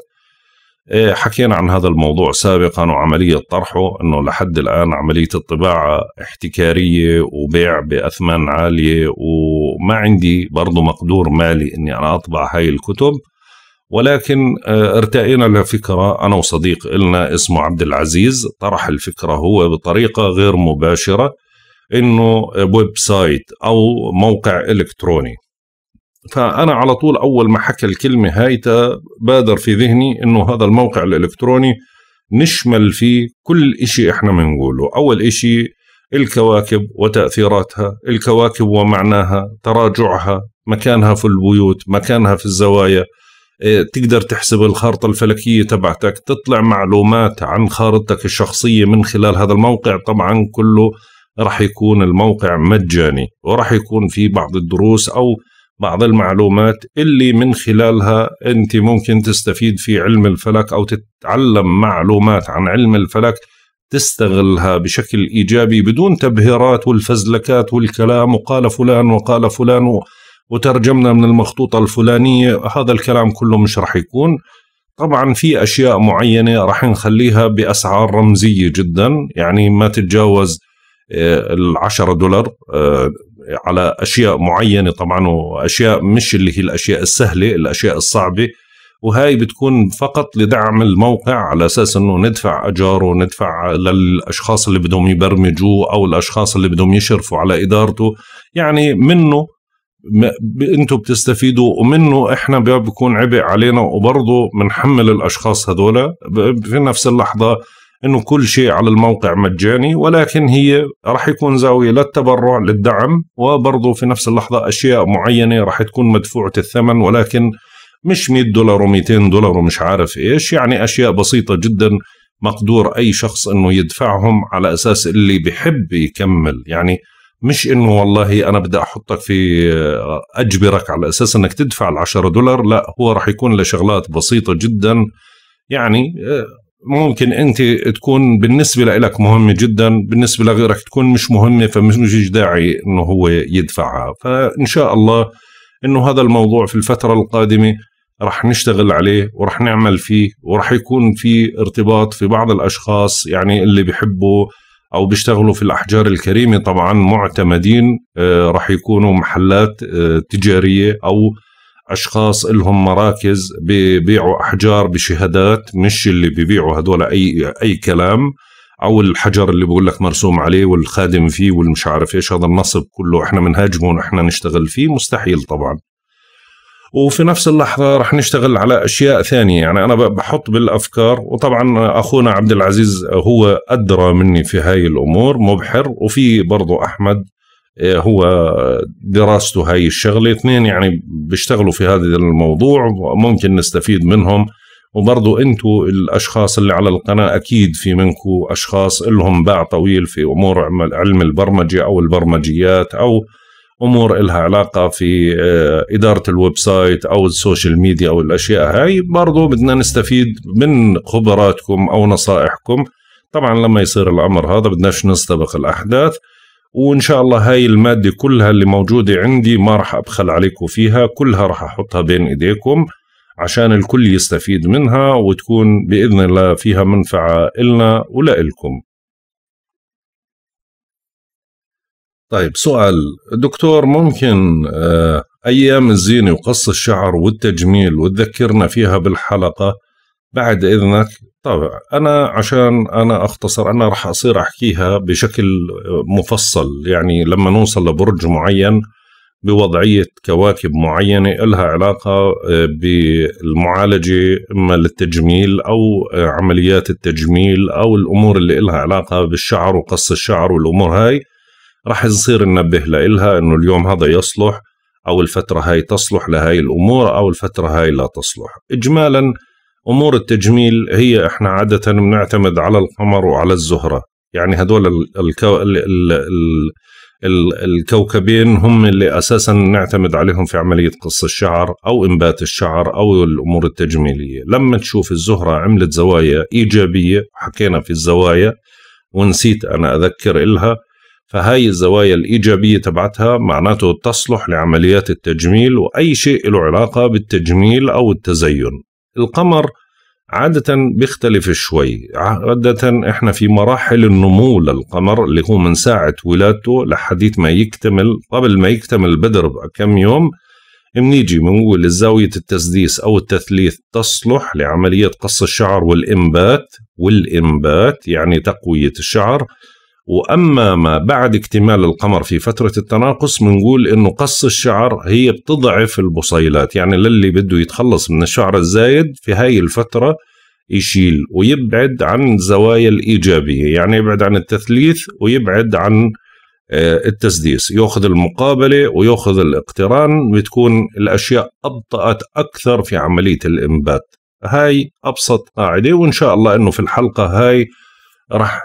إيه، حكينا عن هذا الموضوع سابقا وعملية طرحه أنه لحد الآن عملية الطباعة احتكارية وبيع بأثمان عالية وما عندي برضو مقدور مالي أني أنا أطبع هاي الكتب ولكن آه، ارتئينا لفكرة أنا وصديق إلنا اسمه عبد العزيز طرح الفكرة هو بطريقة غير مباشرة أنه ويب سايت أو موقع إلكتروني فانا على طول اول ما حكى الكلمه هاي بادر في ذهني انه هذا الموقع الالكتروني نشمل فيه كل شيء احنا بنقوله اول شيء الكواكب وتاثيراتها الكواكب ومعناها تراجعها مكانها في البيوت مكانها في الزوايا إيه، تقدر تحسب الخارطة الفلكية تبعتك تطلع معلومات عن خارطتك الشخصية من خلال هذا الموقع طبعا كله راح يكون الموقع مجاني وراح يكون في بعض الدروس أو بعض المعلومات اللي من خلالها انت ممكن تستفيد في علم الفلك او تتعلم معلومات عن علم الفلك تستغلها بشكل ايجابي بدون تبهيرات والفزلكات والكلام وقال فلان وقال فلان وترجمنا من المخطوطه الفلانيه هذا الكلام كله مش راح يكون طبعا في اشياء معينه راح نخليها باسعار رمزيه جدا يعني ما تتجاوز آه، العشرة دولار آه، على اشياء معينه طبعا واشياء مش اللي هي الاشياء السهله الاشياء الصعبه وهي بتكون فقط لدعم الموقع على اساس انه ندفع اجاره ندفع للاشخاص اللي بدهم يبرمجوه او الاشخاص اللي بدهم يشرفوا على ادارته يعني منه انتم بتستفيدوا ومنه احنا بيكون عبء علينا وبرضه بنحمل الاشخاص هذول في نفس اللحظه انه كل شيء على الموقع مجاني ولكن هي راح يكون زاويه للتبرع للدعم وبرضه في نفس اللحظه اشياء معينه راح تكون مدفوعه الثمن ولكن مش 100 دولار و200 دولار ومش عارف ايش يعني اشياء بسيطه جدا مقدور اي شخص انه يدفعهم على اساس اللي بحب يكمل يعني مش انه والله انا بدي احطك في اجبرك على اساس انك تدفع ال10 دولار لا هو راح يكون لشغلات بسيطه جدا يعني ممكن انت تكون بالنسبه لك مهمه جدا بالنسبه لغيرك تكون مش مهمه فمش داعي انه هو يدفعها فان شاء الله انه هذا الموضوع في الفتره القادمه رح نشتغل عليه ورح نعمل فيه ورح يكون في ارتباط في بعض الاشخاص يعني اللي بيحبوا او بيشتغلوا في الاحجار الكريمه طبعا معتمدين آه، رح يكونوا محلات آه، تجاريه او اشخاص لهم مراكز ببيعوا احجار بشهادات مش اللي ببيعوا هذول اي اي كلام او الحجر اللي بقول لك مرسوم عليه والخادم فيه والمش عارف ايش هذا النصب كله احنا بنهاجمه ونحن نشتغل فيه مستحيل طبعا وفي نفس اللحظة رح نشتغل على أشياء ثانية يعني أنا بحط بالأفكار وطبعا أخونا عبد العزيز هو أدرى مني في هاي الأمور مبحر وفي برضو أحمد هو دراسته هاي الشغله اثنين يعني بيشتغلوا في هذا الموضوع ممكن نستفيد منهم وبرضو انتو الاشخاص اللي على القناه اكيد في منكم اشخاص لهم باع طويل في امور علم البرمجه او البرمجيات او امور إلها علاقه في آه، اداره الويب سايت او السوشيال ميديا او الاشياء هاي برضو بدنا نستفيد من خبراتكم او نصائحكم طبعا لما يصير الامر هذا بدناش نستبق الاحداث وان شاء الله هاي الماده كلها اللي موجوده عندي ما راح ابخل عليكم فيها كلها راح احطها بين ايديكم عشان الكل يستفيد منها وتكون باذن الله فيها منفعه النا ولكم طيب سؤال دكتور ممكن آه، ايام الزينه وقص الشعر والتجميل وتذكرنا فيها بالحلقه بعد اذنك طبعا انا عشان انا اختصر انا راح اصير احكيها بشكل مفصل يعني لما نوصل لبرج معين بوضعيه كواكب معينه لها علاقه آه، بالمعالجه اما للتجميل او آه، عمليات التجميل او الامور اللي لها علاقه بالشعر وقص الشعر والامور هاي راح نصير ننبه لها انه اليوم هذا يصلح او الفتره هاي تصلح لهي الامور او الفتره هاي لا تصلح اجمالا امور التجميل هي احنا عاده بنعتمد على القمر وعلى الزهره يعني هدول الكو... ال... ال... ال... ال... الكوكبين هم اللي اساسا نعتمد عليهم في عمليه قص الشعر او انبات الشعر او الامور التجميليه لما تشوف الزهره عملت زوايا ايجابيه حكينا في الزوايا ونسيت انا اذكر إلها فهاي الزوايا الإيجابية تبعتها معناته تصلح لعمليات التجميل وأي شيء له علاقة بالتجميل أو التزين القمر عادة بيختلف شوي عادة احنا في مراحل النمو للقمر اللي هو من ساعة ولادته لحديت ما يكتمل قبل ما يكتمل البدر بكم يوم بنيجي بنقول زاوية التسديس أو التثليث تصلح لعملية قص الشعر والإنبات والإنبات يعني تقوية الشعر واما ما بعد اكتمال القمر في فتره التناقص بنقول انه قص الشعر هي بتضعف البصيلات يعني للي بده يتخلص من الشعر الزايد في هاي الفتره يشيل ويبعد عن زوايا الايجابيه يعني يبعد عن التثليث ويبعد عن آه، التسديس ياخذ المقابله وياخذ الاقتران بتكون الاشياء ابطات اكثر في عمليه الانبات هاي ابسط قاعده وان شاء الله انه في الحلقه هاي رح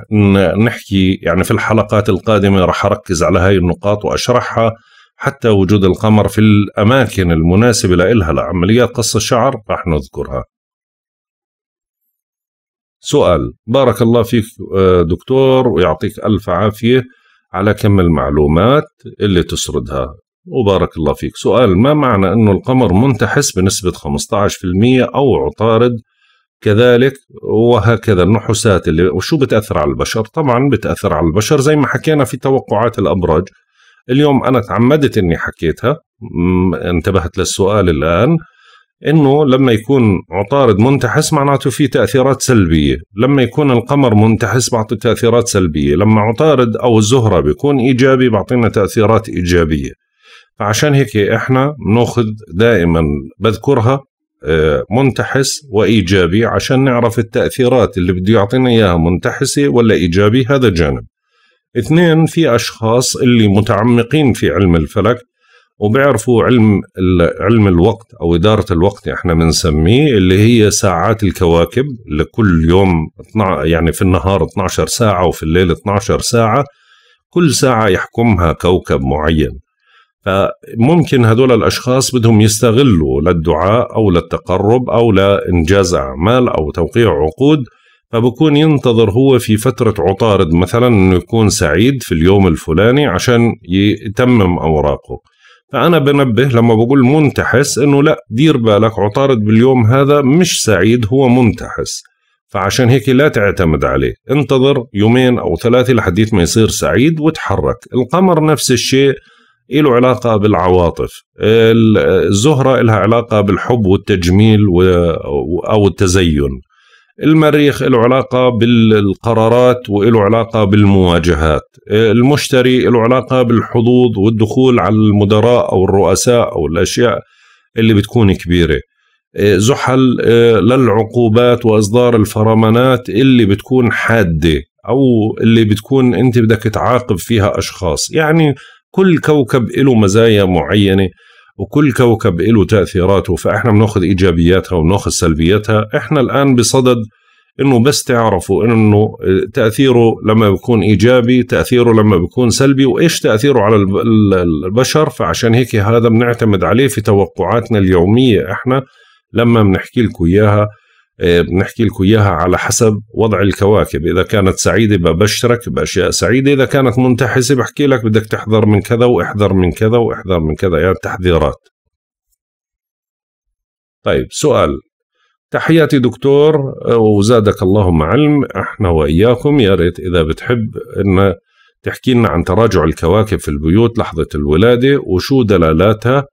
نحكي يعني في الحلقات القادمة رح أركز على هاي النقاط وأشرحها حتى وجود القمر في الأماكن المناسبة لإلها لعمليات قص الشعر رح نذكرها سؤال بارك الله فيك آه، دكتور ويعطيك ألف عافية على كم المعلومات اللي تسردها وبارك الله فيك سؤال ما معنى أنه القمر منتحس بنسبة 15% أو عطارد كذلك وهكذا النحوسات اللي وشو بتاثر على البشر طبعا بتاثر على البشر زي ما حكينا في توقعات الابراج اليوم انا تعمدت اني حكيتها انتبهت للسؤال الان انه لما يكون عطارد منتحس معناته في تاثيرات سلبيه لما يكون القمر منتحس بعطي تاثيرات سلبيه لما عطارد او الزهره بيكون ايجابي بعطينا تاثيرات ايجابيه فعشان هيك احنا بناخذ دائما بذكرها منتحس وايجابي عشان نعرف التاثيرات اللي بده يعطينا اياها منتحسه ولا ايجابي هذا جانب. اثنين في اشخاص اللي متعمقين في علم الفلك وبيعرفوا علم علم الوقت او اداره الوقت احنا بنسميه اللي هي ساعات الكواكب لكل يوم يعني في النهار 12 ساعه وفي الليل 12 ساعه كل ساعه يحكمها كوكب معين فممكن هدول الأشخاص بدهم يستغلوا للدعاء أو للتقرب أو لإنجاز أعمال أو توقيع عقود فبكون ينتظر هو في فترة عطارد مثلا أنه يكون سعيد في اليوم الفلاني عشان يتمم أوراقه فأنا بنبه لما بقول منتحس أنه لا دير بالك عطارد باليوم هذا مش سعيد هو منتحس فعشان هيك لا تعتمد عليه انتظر يومين أو ثلاثة لحديث ما يصير سعيد وتحرك القمر نفس الشيء له علاقة بالعواطف الزهرة لها علاقة بالحب والتجميل أو التزين المريخ له علاقة بالقرارات وله علاقة بالمواجهات المشتري له علاقة بالحظوظ والدخول على المدراء أو الرؤساء أو الأشياء اللي بتكون كبيرة زحل للعقوبات وإصدار الفرمانات اللي بتكون حادة أو اللي بتكون أنت بدك تعاقب فيها أشخاص يعني كل كوكب له مزايا معينه وكل كوكب له تاثيراته فاحنا بناخذ ايجابياتها وبناخذ سلبياتها احنا الان بصدد انه بس تعرفوا انه تاثيره لما بيكون ايجابي تاثيره لما بيكون سلبي وايش تاثيره على البشر فعشان هيك هذا بنعتمد عليه في توقعاتنا اليوميه احنا لما بنحكي لكم اياها آه، بنحكي لكم اياها على حسب وضع الكواكب اذا كانت سعيده ببشرك باشياء سعيده اذا كانت منتحسه بحكي لك بدك تحذر من كذا واحذر من كذا واحذر من كذا يعني تحذيرات طيب سؤال تحياتي دكتور آه، وزادك اللهم علم احنا واياكم يا ريت اذا بتحب ان تحكي لنا عن تراجع الكواكب في البيوت لحظه الولاده وشو دلالاتها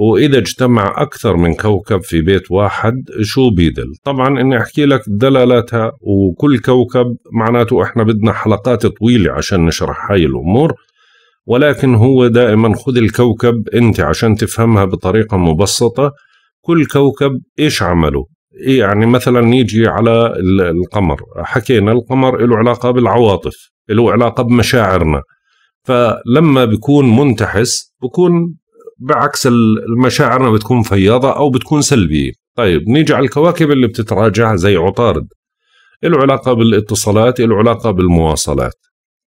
واذا اجتمع اكثر من كوكب في بيت واحد شو بيدل طبعا اني احكي لك دلالاتها وكل كوكب معناته احنا بدنا حلقات طويله عشان نشرح هاي الامور ولكن هو دائما خذ الكوكب انت عشان تفهمها بطريقه مبسطه كل كوكب ايش عمله يعني مثلا نيجي على القمر حكينا القمر له علاقه بالعواطف له علاقه بمشاعرنا فلما بيكون منتحس بكون بعكس المشاعر بتكون فياضة أو بتكون سلبية طيب نيجي على الكواكب اللي بتتراجع زي عطارد له علاقة بالاتصالات له علاقة بالمواصلات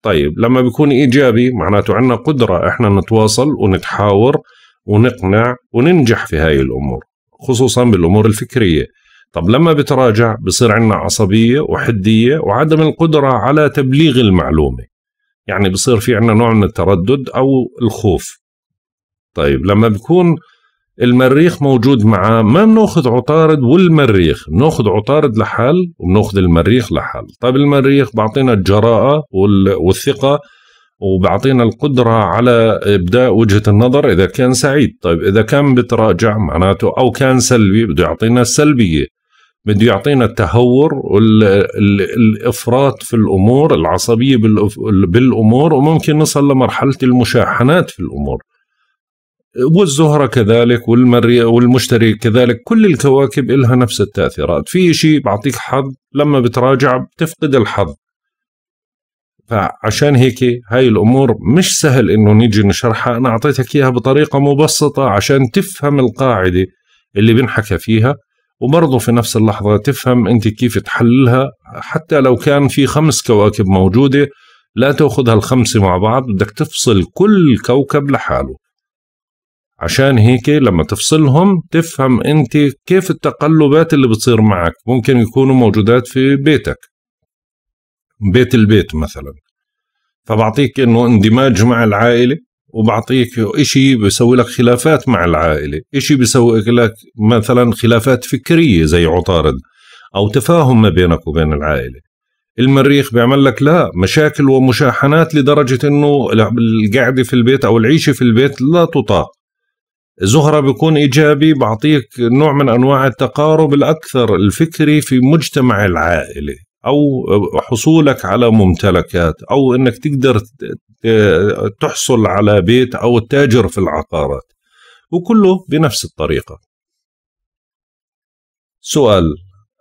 طيب لما بيكون إيجابي معناته عندنا قدرة إحنا نتواصل ونتحاور ونقنع وننجح في هاي الأمور خصوصا بالأمور الفكرية طب لما بتراجع بصير عندنا عصبية وحدية وعدم القدرة على تبليغ المعلومة يعني بصير في عندنا نوع من التردد أو الخوف طيب لما بيكون المريخ موجود معاه ما بناخذ عطارد والمريخ بناخذ عطارد لحال وبناخذ المريخ لحال طيب المريخ بعطينا الجراءة والثقة وبعطينا القدرة على إبداء وجهة النظر إذا كان سعيد طيب إذا كان بتراجع معناته أو كان سلبي بده يعطينا السلبية بده يعطينا التهور والإفراط في الأمور العصبية بالأمور وممكن نصل لمرحلة المشاحنات في الأمور والزهره كذلك والمري والمشتري كذلك كل الكواكب لها نفس التاثيرات في شيء بعطيك حظ لما بتراجع بتفقد الحظ فعشان هيك هاي الامور مش سهل انه نيجي نشرحها انا اعطيتك اياها بطريقه مبسطه عشان تفهم القاعده اللي بنحكى فيها وبرضه في نفس اللحظه تفهم انت كيف تحللها حتى لو كان في خمس كواكب موجوده لا تاخذها الخمسه مع بعض بدك تفصل كل كوكب لحاله عشان هيك لما تفصلهم تفهم انت كيف التقلبات اللي بتصير معك ممكن يكونوا موجودات في بيتك بيت البيت مثلا فبعطيك انه اندماج مع العائله وبعطيك اشي بيسوي لك خلافات مع العائله اشي بيسوي لك مثلا خلافات فكريه زي عطارد او تفاهم ما بينك وبين العائله المريخ بيعمل لك لا مشاكل ومشاحنات لدرجه انه القعده في البيت او العيشه في البيت لا تطاق زهره بيكون ايجابي بعطيك نوع من انواع التقارب الاكثر الفكري في مجتمع العائله او حصولك على ممتلكات او انك تقدر تحصل على بيت او تاجر في العقارات وكله بنفس الطريقه سؤال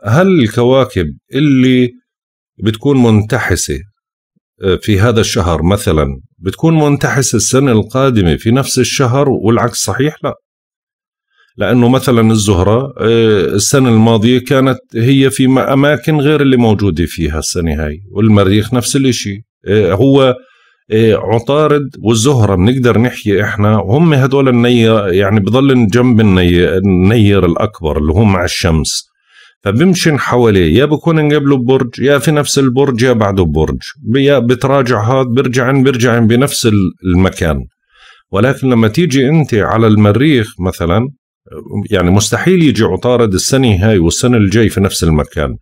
هل الكواكب اللي بتكون منتحسه آه، في هذا الشهر مثلا بتكون منتحس السنة القادمة في نفس الشهر والعكس صحيح لا لأنه مثلا الزهرة آه، السنة الماضية كانت هي في أماكن غير اللي موجودة فيها السنة هاي والمريخ نفس الإشي آه، هو آه، عطارد والزهرة بنقدر نحكي إحنا هم هدول النية يعني بضل جنب النية النير الأكبر اللي هم مع الشمس فبمشي حواليه يا بكون قبله ببرج يا في نفس البرج يا بعده ببرج يا بتراجع هذا برجع برجع بنفس المكان ولكن لما تيجي انت على المريخ مثلا يعني مستحيل يجي عطارد السنه هاي والسنه الجاي في نفس المكان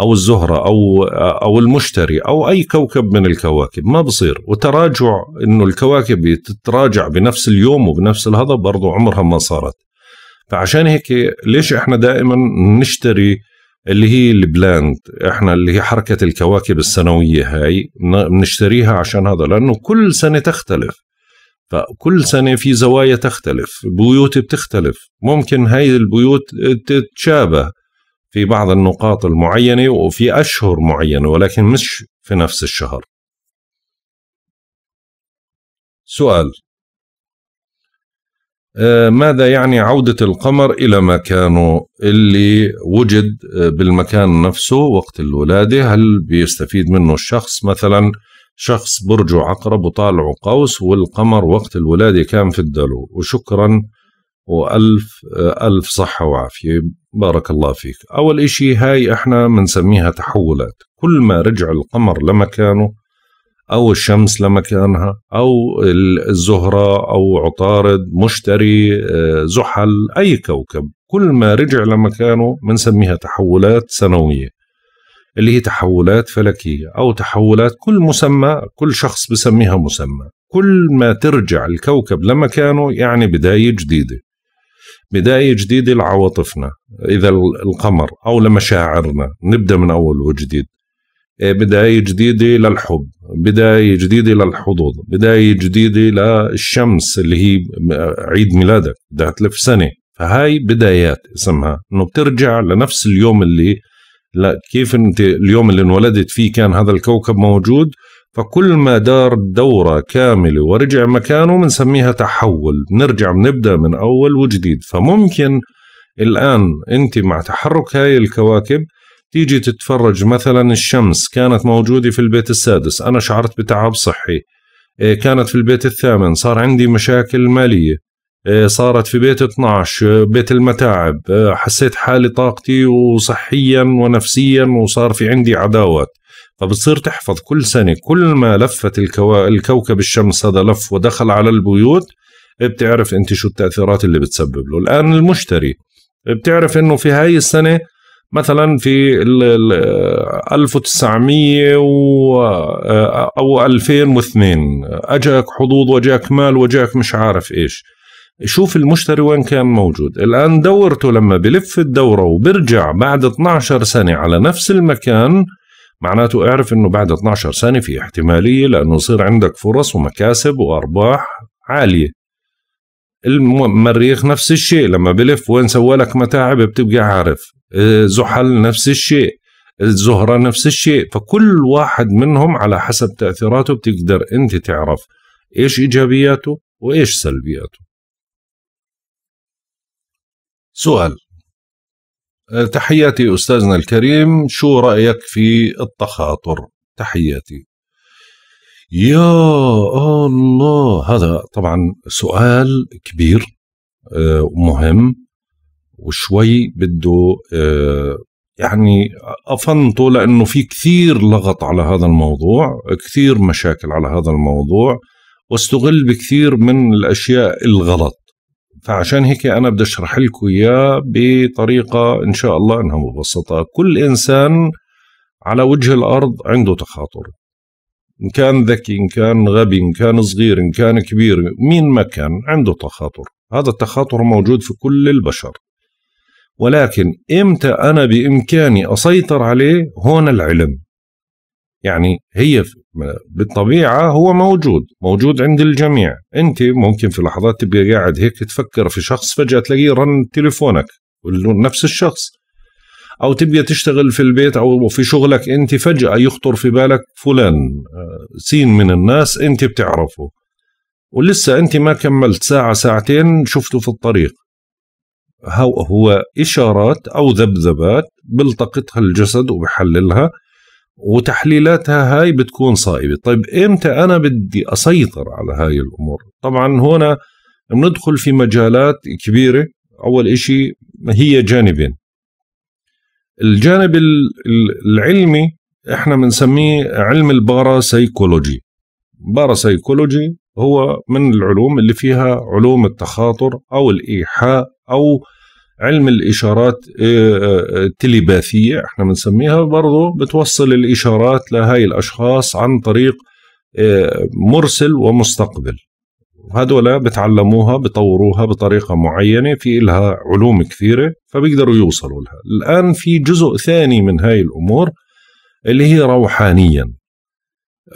او الزهره او او المشتري او اي كوكب من الكواكب ما بصير وتراجع انه الكواكب تتراجع بنفس اليوم وبنفس الهضب برضه عمرها ما صارت فعشان هيك ليش احنا دائما نشتري اللي هي البلاند احنا اللي هي حركة الكواكب السنوية هاي بنشتريها عشان هذا لأنه كل سنة تختلف فكل سنة في زوايا تختلف بيوت بتختلف ممكن هاي البيوت تتشابه في بعض النقاط المعينة وفي أشهر معينة ولكن مش في نفس الشهر سؤال آه، ماذا يعني عودة القمر إلى مكانه اللي وجد آه، بالمكان نفسه وقت الولادة هل بيستفيد منه الشخص مثلا شخص برجه عقرب وطالعه قوس والقمر وقت الولادة كان في الدلو وشكرا وألف آه، ألف صحة وعافية بارك الله فيك أول إشي هاي إحنا بنسميها تحولات كل ما رجع القمر لمكانه أو الشمس لمكانها أو الزهرة أو عطارد مشتري آه، زحل أي كوكب كل ما رجع لمكانه بنسميها تحولات سنوية اللي هي تحولات فلكية أو تحولات كل مسمى كل شخص بسميها مسمى كل ما ترجع الكوكب لمكانه يعني بداية جديدة بداية جديدة لعواطفنا إذا القمر أو لمشاعرنا نبدأ من أول وجديد بداية جديدة للحب بداية جديدة للحظوظ بداية جديدة للشمس اللي هي عيد ميلادك بدها تلف سنة فهاي بدايات اسمها انه بترجع لنفس اليوم اللي لا كيف انت اليوم اللي انولدت فيه كان هذا الكوكب موجود فكل ما دار دورة كاملة ورجع مكانه بنسميها تحول بنرجع بنبدأ من أول وجديد فممكن الآن أنت مع تحرك هاي الكواكب تيجي تتفرج مثلا الشمس كانت موجودة في البيت السادس أنا شعرت بتعب صحي إيه، كانت في البيت الثامن صار عندي مشاكل مالية إيه، صارت في بيت 12 إيه، بيت المتاعب حسيت حالي طاقتي وصحيا ونفسيا وصار في عندي عداوات فبتصير تحفظ كل سنة كل ما لفت الكوا... الكوكب الشمس هذا لف ودخل على البيوت بتعرف انت شو التأثيرات اللي بتسبب له الآن المشتري بتعرف انه في هاي السنة مثلا في ال 1900 و آه، او 2002 اجاك حظوظ وجاك مال وجاك مش عارف ايش شوف المشتري وين كان موجود الآن دورته لما بلف الدورة وبرجع بعد 12 سنة على نفس المكان معناته اعرف انه بعد 12 سنة في احتمالية لانه يصير عندك فرص ومكاسب وارباح عالية المريخ نفس الشيء لما بلف وين سوى لك متاعب بتبقى عارف زحل نفس الشيء الزهرة نفس الشيء فكل واحد منهم على حسب تأثيراته بتقدر أنت تعرف إيش إيجابياته وإيش سلبياته سؤال تحياتي أستاذنا الكريم شو رأيك في التخاطر تحياتي يا الله هذا طبعا سؤال كبير ومهم آه، وشوي بده آه، يعني افنطه لانه في كثير لغط على هذا الموضوع كثير مشاكل على هذا الموضوع واستغل بكثير من الاشياء الغلط فعشان هيك انا بدي اشرح لكم اياه بطريقه ان شاء الله انها مبسطه كل انسان على وجه الارض عنده تخاطر ان كان ذكي ان كان غبي ان كان صغير ان كان كبير مين ما كان عنده تخاطر هذا التخاطر موجود في كل البشر ولكن إمتى أنا بإمكاني أسيطر عليه هون العلم يعني هي بالطبيعة هو موجود موجود عند الجميع أنت ممكن في لحظات تبقى قاعد هيك تفكر في شخص فجأة تلاقيه رن تليفونك نفس الشخص أو تبقى تشتغل في البيت أو في شغلك أنت فجأة يخطر في بالك فلان آه، سين من الناس أنت بتعرفه ولسه أنت ما كملت ساعة ساعتين شفته في الطريق هو هو إشارات أو ذبذبات بلتقطها الجسد وبحللها وتحليلاتها هاي بتكون صائبة طيب إمتى أنا بدي أسيطر على هاي الأمور طبعا هنا بندخل في مجالات كبيرة أول إشي هي جانبين الجانب العلمي احنا بنسميه علم الباراسيكولوجي باراسيكولوجي هو من العلوم اللي فيها علوم التخاطر او الايحاء او علم الاشارات التليباثيه آه، آه، احنا بنسميها برضه بتوصل الاشارات لهاي الاشخاص عن طريق آه، مرسل ومستقبل هذولا بتعلموها بطوروها بطريقه معينه في لها علوم كثيره فبيقدروا يوصلوا لها الان في جزء ثاني من هاي الامور اللي هي روحانيا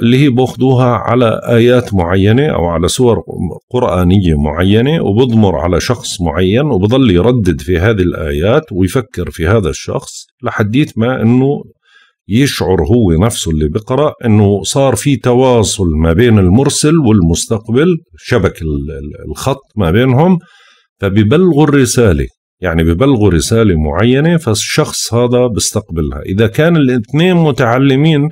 اللي هي باخذوها على ايات معينه او على سور قرانيه معينه وبضمر على شخص معين وبضل يردد في هذه الايات ويفكر في هذا الشخص لحديت ما انه يشعر هو نفسه اللي بقرا انه صار في تواصل ما بين المرسل والمستقبل شبك الخط ما بينهم فبيبلغوا الرساله يعني ببلغوا رساله معينه فالشخص هذا بيستقبلها اذا كان الاثنين متعلمين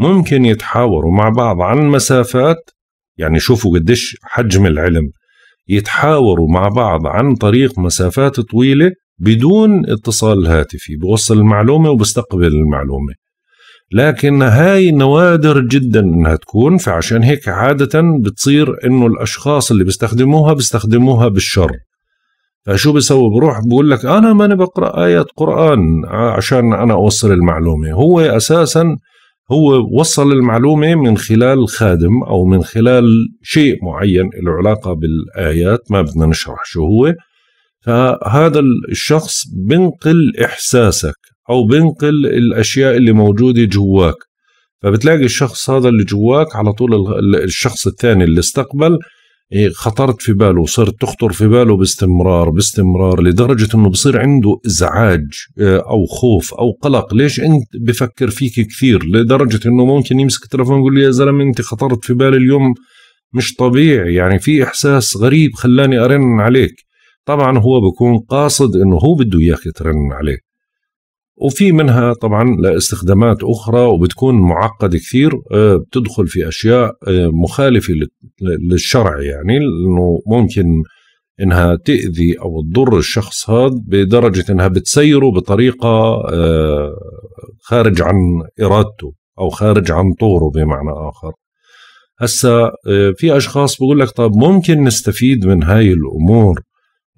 ممكن يتحاوروا مع بعض عن مسافات يعني شوفوا قديش حجم العلم يتحاوروا مع بعض عن طريق مسافات طويلة بدون اتصال هاتفي بوصل المعلومة وبستقبل المعلومة لكن هاي نوادر جدا انها تكون فعشان هيك عادة بتصير انه الاشخاص اللي بيستخدموها بيستخدموها بالشر فشو بيسوي بروح بقول لك انا ماني بقرا ايات قران عشان انا اوصل المعلومه هو اساسا هو وصل المعلومة من خلال خادم أو من خلال شيء معين له علاقة بالآيات ما بدنا نشرح شو هو فهذا الشخص بنقل إحساسك أو بنقل الأشياء اللي موجودة جواك فبتلاقي الشخص هذا اللي جواك على طول الشخص الثاني اللي استقبل إيه، خطرت في باله صرت تخطر في باله باستمرار باستمرار لدرجة أنه بصير عنده إزعاج آه، أو خوف أو قلق ليش أنت بفكر فيك كثير لدرجة أنه ممكن يمسك التلفون يقول لي يا زلمة أنت خطرت في بالي اليوم مش طبيعي يعني في إحساس غريب خلاني أرن عليك طبعا هو بكون قاصد أنه هو بده إياك ترن عليه وفي منها طبعا لاستخدامات اخرى وبتكون معقده كثير آه، بتدخل في اشياء آه، مخالفه للشرع يعني انه ممكن انها تاذي او تضر الشخص هذا بدرجه انها بتسيره بطريقه آه، خارج عن ارادته او خارج عن طوره بمعنى اخر هسا في اشخاص بقول لك طب ممكن نستفيد من هاي الامور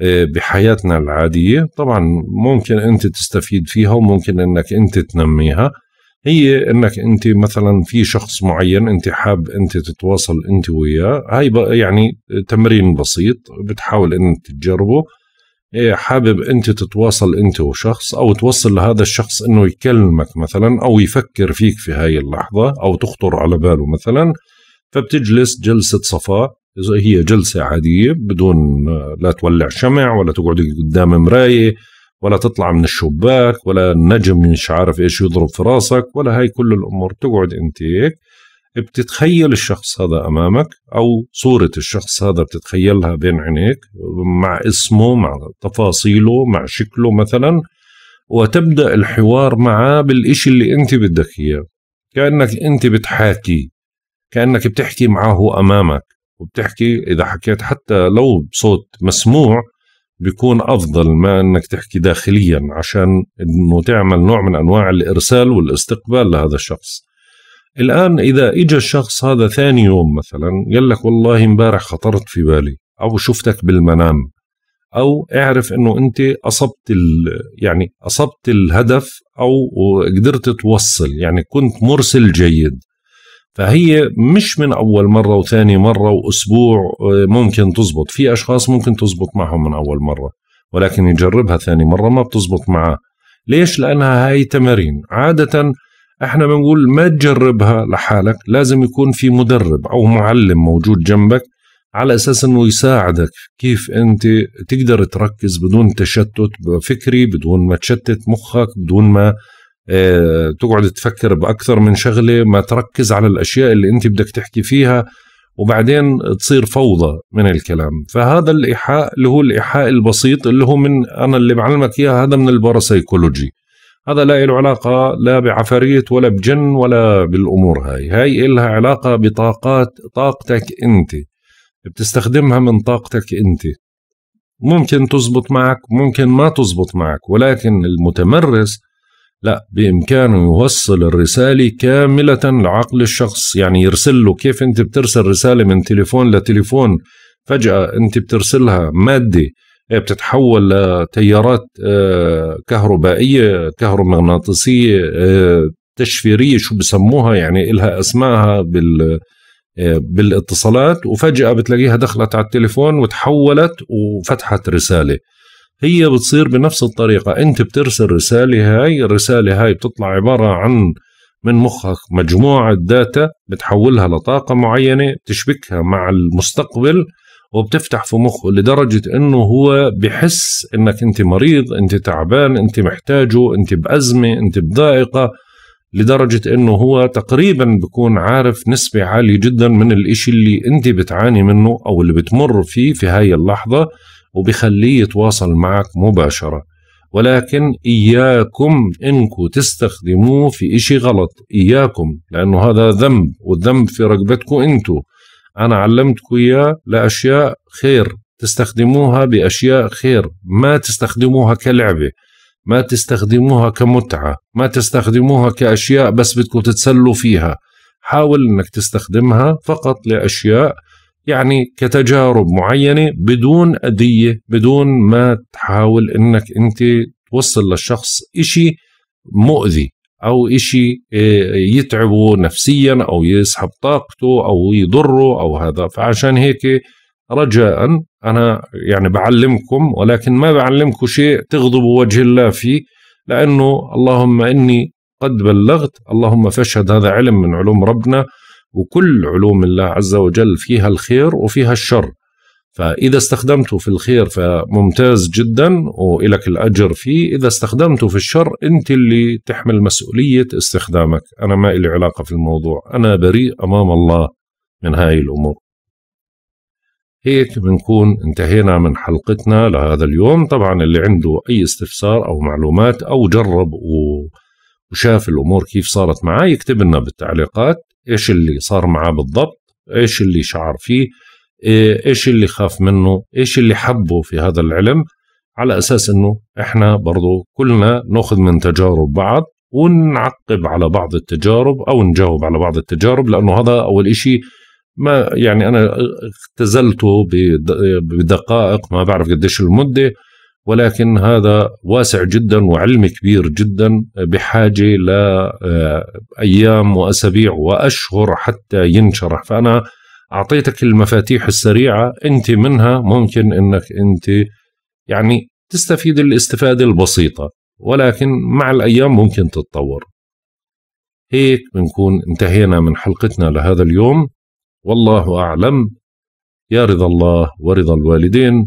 آه، بحياتنا العادية طبعا ممكن أنت تستفيد فيها وممكن أنك أنت تنميها هي أنك أنت مثلا في شخص معين أنت حاب أنت تتواصل أنت وياه هاي يعني تمرين بسيط بتحاول أن تجربه آه، حابب أنت تتواصل أنت وشخص أو توصل لهذا الشخص أنه يكلمك مثلا أو يفكر فيك في هاي اللحظة أو تخطر على باله مثلا فبتجلس جلسة صفاء هي جلسة عادية بدون لا تولع شمع ولا تقعد قدام مراية ولا تطلع من الشباك ولا النجم مش عارف ايش يضرب في راسك ولا هاي كل الامور بتقعد انت هيك بتتخيل الشخص هذا امامك او صوره الشخص هذا بتتخيلها بين عينيك مع اسمه مع تفاصيله مع شكله مثلا وتبدا الحوار معاه بالإشي اللي انت بدك اياه كانك انت بتحاكي كانك بتحكي معه امامك وبتحكي اذا حكيت حتى لو بصوت مسموع بيكون افضل ما انك تحكي داخليا عشان انه تعمل نوع من انواع الارسال والاستقبال لهذا الشخص الان اذا اجى الشخص هذا ثاني يوم مثلا قال لك والله امبارح خطرت في بالي او شفتك بالمنام او اعرف انه انت اصبت ال يعني اصبت الهدف او قدرت توصل يعني كنت مرسل جيد فهي مش من اول مره وثاني مره واسبوع آه، ممكن تزبط في اشخاص ممكن تزبط معهم من اول مره ولكن يجربها ثاني مره ما بتزبط معاه ليش لانها هاي تمارين عاده احنا بنقول ما تجربها لحالك لازم يكون في مدرب او معلم موجود جنبك على اساس انه يساعدك كيف انت تقدر تركز بدون تشتت فكري بدون ما تشتت مخك بدون ما آه، تقعد تفكر باكثر من شغله ما تركز على الاشياء اللي انت بدك تحكي فيها وبعدين تصير فوضى من الكلام فهذا الايحاء اللي هو الايحاء البسيط اللي هو من انا اللي بعلمك اياه هذا من الباراسيكولوجي هذا لا له علاقة لا بعفاريت ولا بجن ولا بالأمور هاي هاي إلها علاقة بطاقات طاقتك أنت بتستخدمها من طاقتك أنت ممكن تزبط معك ممكن ما تزبط معك ولكن المتمرس لا بإمكانه يوصل الرسالة كاملة لعقل الشخص يعني يرسل له كيف أنت بترسل رسالة من تليفون لتليفون فجأة أنت بترسلها مادة إيه، بتتحول لتيارات آه، كهربائية كهرومغناطيسية آه، تشفيرية شو بسموها يعني إلها أسماءها بال آه، بالاتصالات وفجأة بتلاقيها دخلت على التليفون وتحولت وفتحت رسالة هي بتصير بنفس الطريقة أنت بترسل رسالة هاي الرسالة هاي بتطلع عبارة عن من مخك مجموعة داتا بتحولها لطاقة معينة بتشبكها مع المستقبل وبتفتح في مخه لدرجة انه هو بحس انك انت مريض انت تعبان انت محتاجه انت بأزمة انت بضائقة لدرجة انه هو تقريبا بكون عارف نسبة عالية جدا من الاشي اللي انت بتعاني منه او اللي بتمر فيه في هاي اللحظة وبخليه يتواصل معك مباشرة ولكن إياكم إنكم تستخدموه في إشي غلط إياكم لأنه هذا ذنب والذنب في رقبتكم أنتو أنا علمتكم إياه لأشياء خير تستخدموها بأشياء خير ما تستخدموها كلعبة ما تستخدموها كمتعة ما تستخدموها كأشياء بس بدكم تتسلوا فيها حاول أنك تستخدمها فقط لأشياء يعني كتجارب معينة بدون أدية بدون ما تحاول أنك أنت توصل للشخص إشي مؤذي أو إشي آه، يتعبه نفسيا أو يسحب طاقته أو يضره أو هذا فعشان هيك رجاء أنا يعني بعلمكم ولكن ما بعلمكم شيء تغضبوا وجه الله فيه لأنه اللهم إني قد بلغت اللهم فاشهد هذا علم من علوم ربنا وكل علوم الله عز وجل فيها الخير وفيها الشر فإذا استخدمته في الخير فممتاز جدا وإلك الأجر فيه إذا استخدمته في الشر أنت اللي تحمل مسؤولية استخدامك أنا ما إلي علاقة في الموضوع أنا بريء أمام الله من هاي الأمور هيك بنكون انتهينا من حلقتنا لهذا اليوم طبعا اللي عنده أي استفسار أو معلومات أو جرب وشاف الأمور كيف صارت معاه يكتب لنا بالتعليقات ايش اللي صار معاه بالضبط ايش اللي شعر فيه إيه، ايش اللي خاف منه ايش اللي حبه في هذا العلم على اساس انه احنا برضو كلنا ناخذ من تجارب بعض ونعقب على بعض التجارب او نجاوب على بعض التجارب لانه هذا اول إشي ما يعني انا اختزلته بدقائق ما بعرف قديش المده ولكن هذا واسع جدا وعلم كبير جدا بحاجه لايام آه، واسابيع واشهر حتى ينشرح فانا اعطيتك المفاتيح السريعه انت منها ممكن انك انت يعني تستفيد الاستفاده البسيطه ولكن مع الايام ممكن تتطور هيك بنكون انتهينا من حلقتنا لهذا اليوم والله اعلم يا رضا الله ورضا الوالدين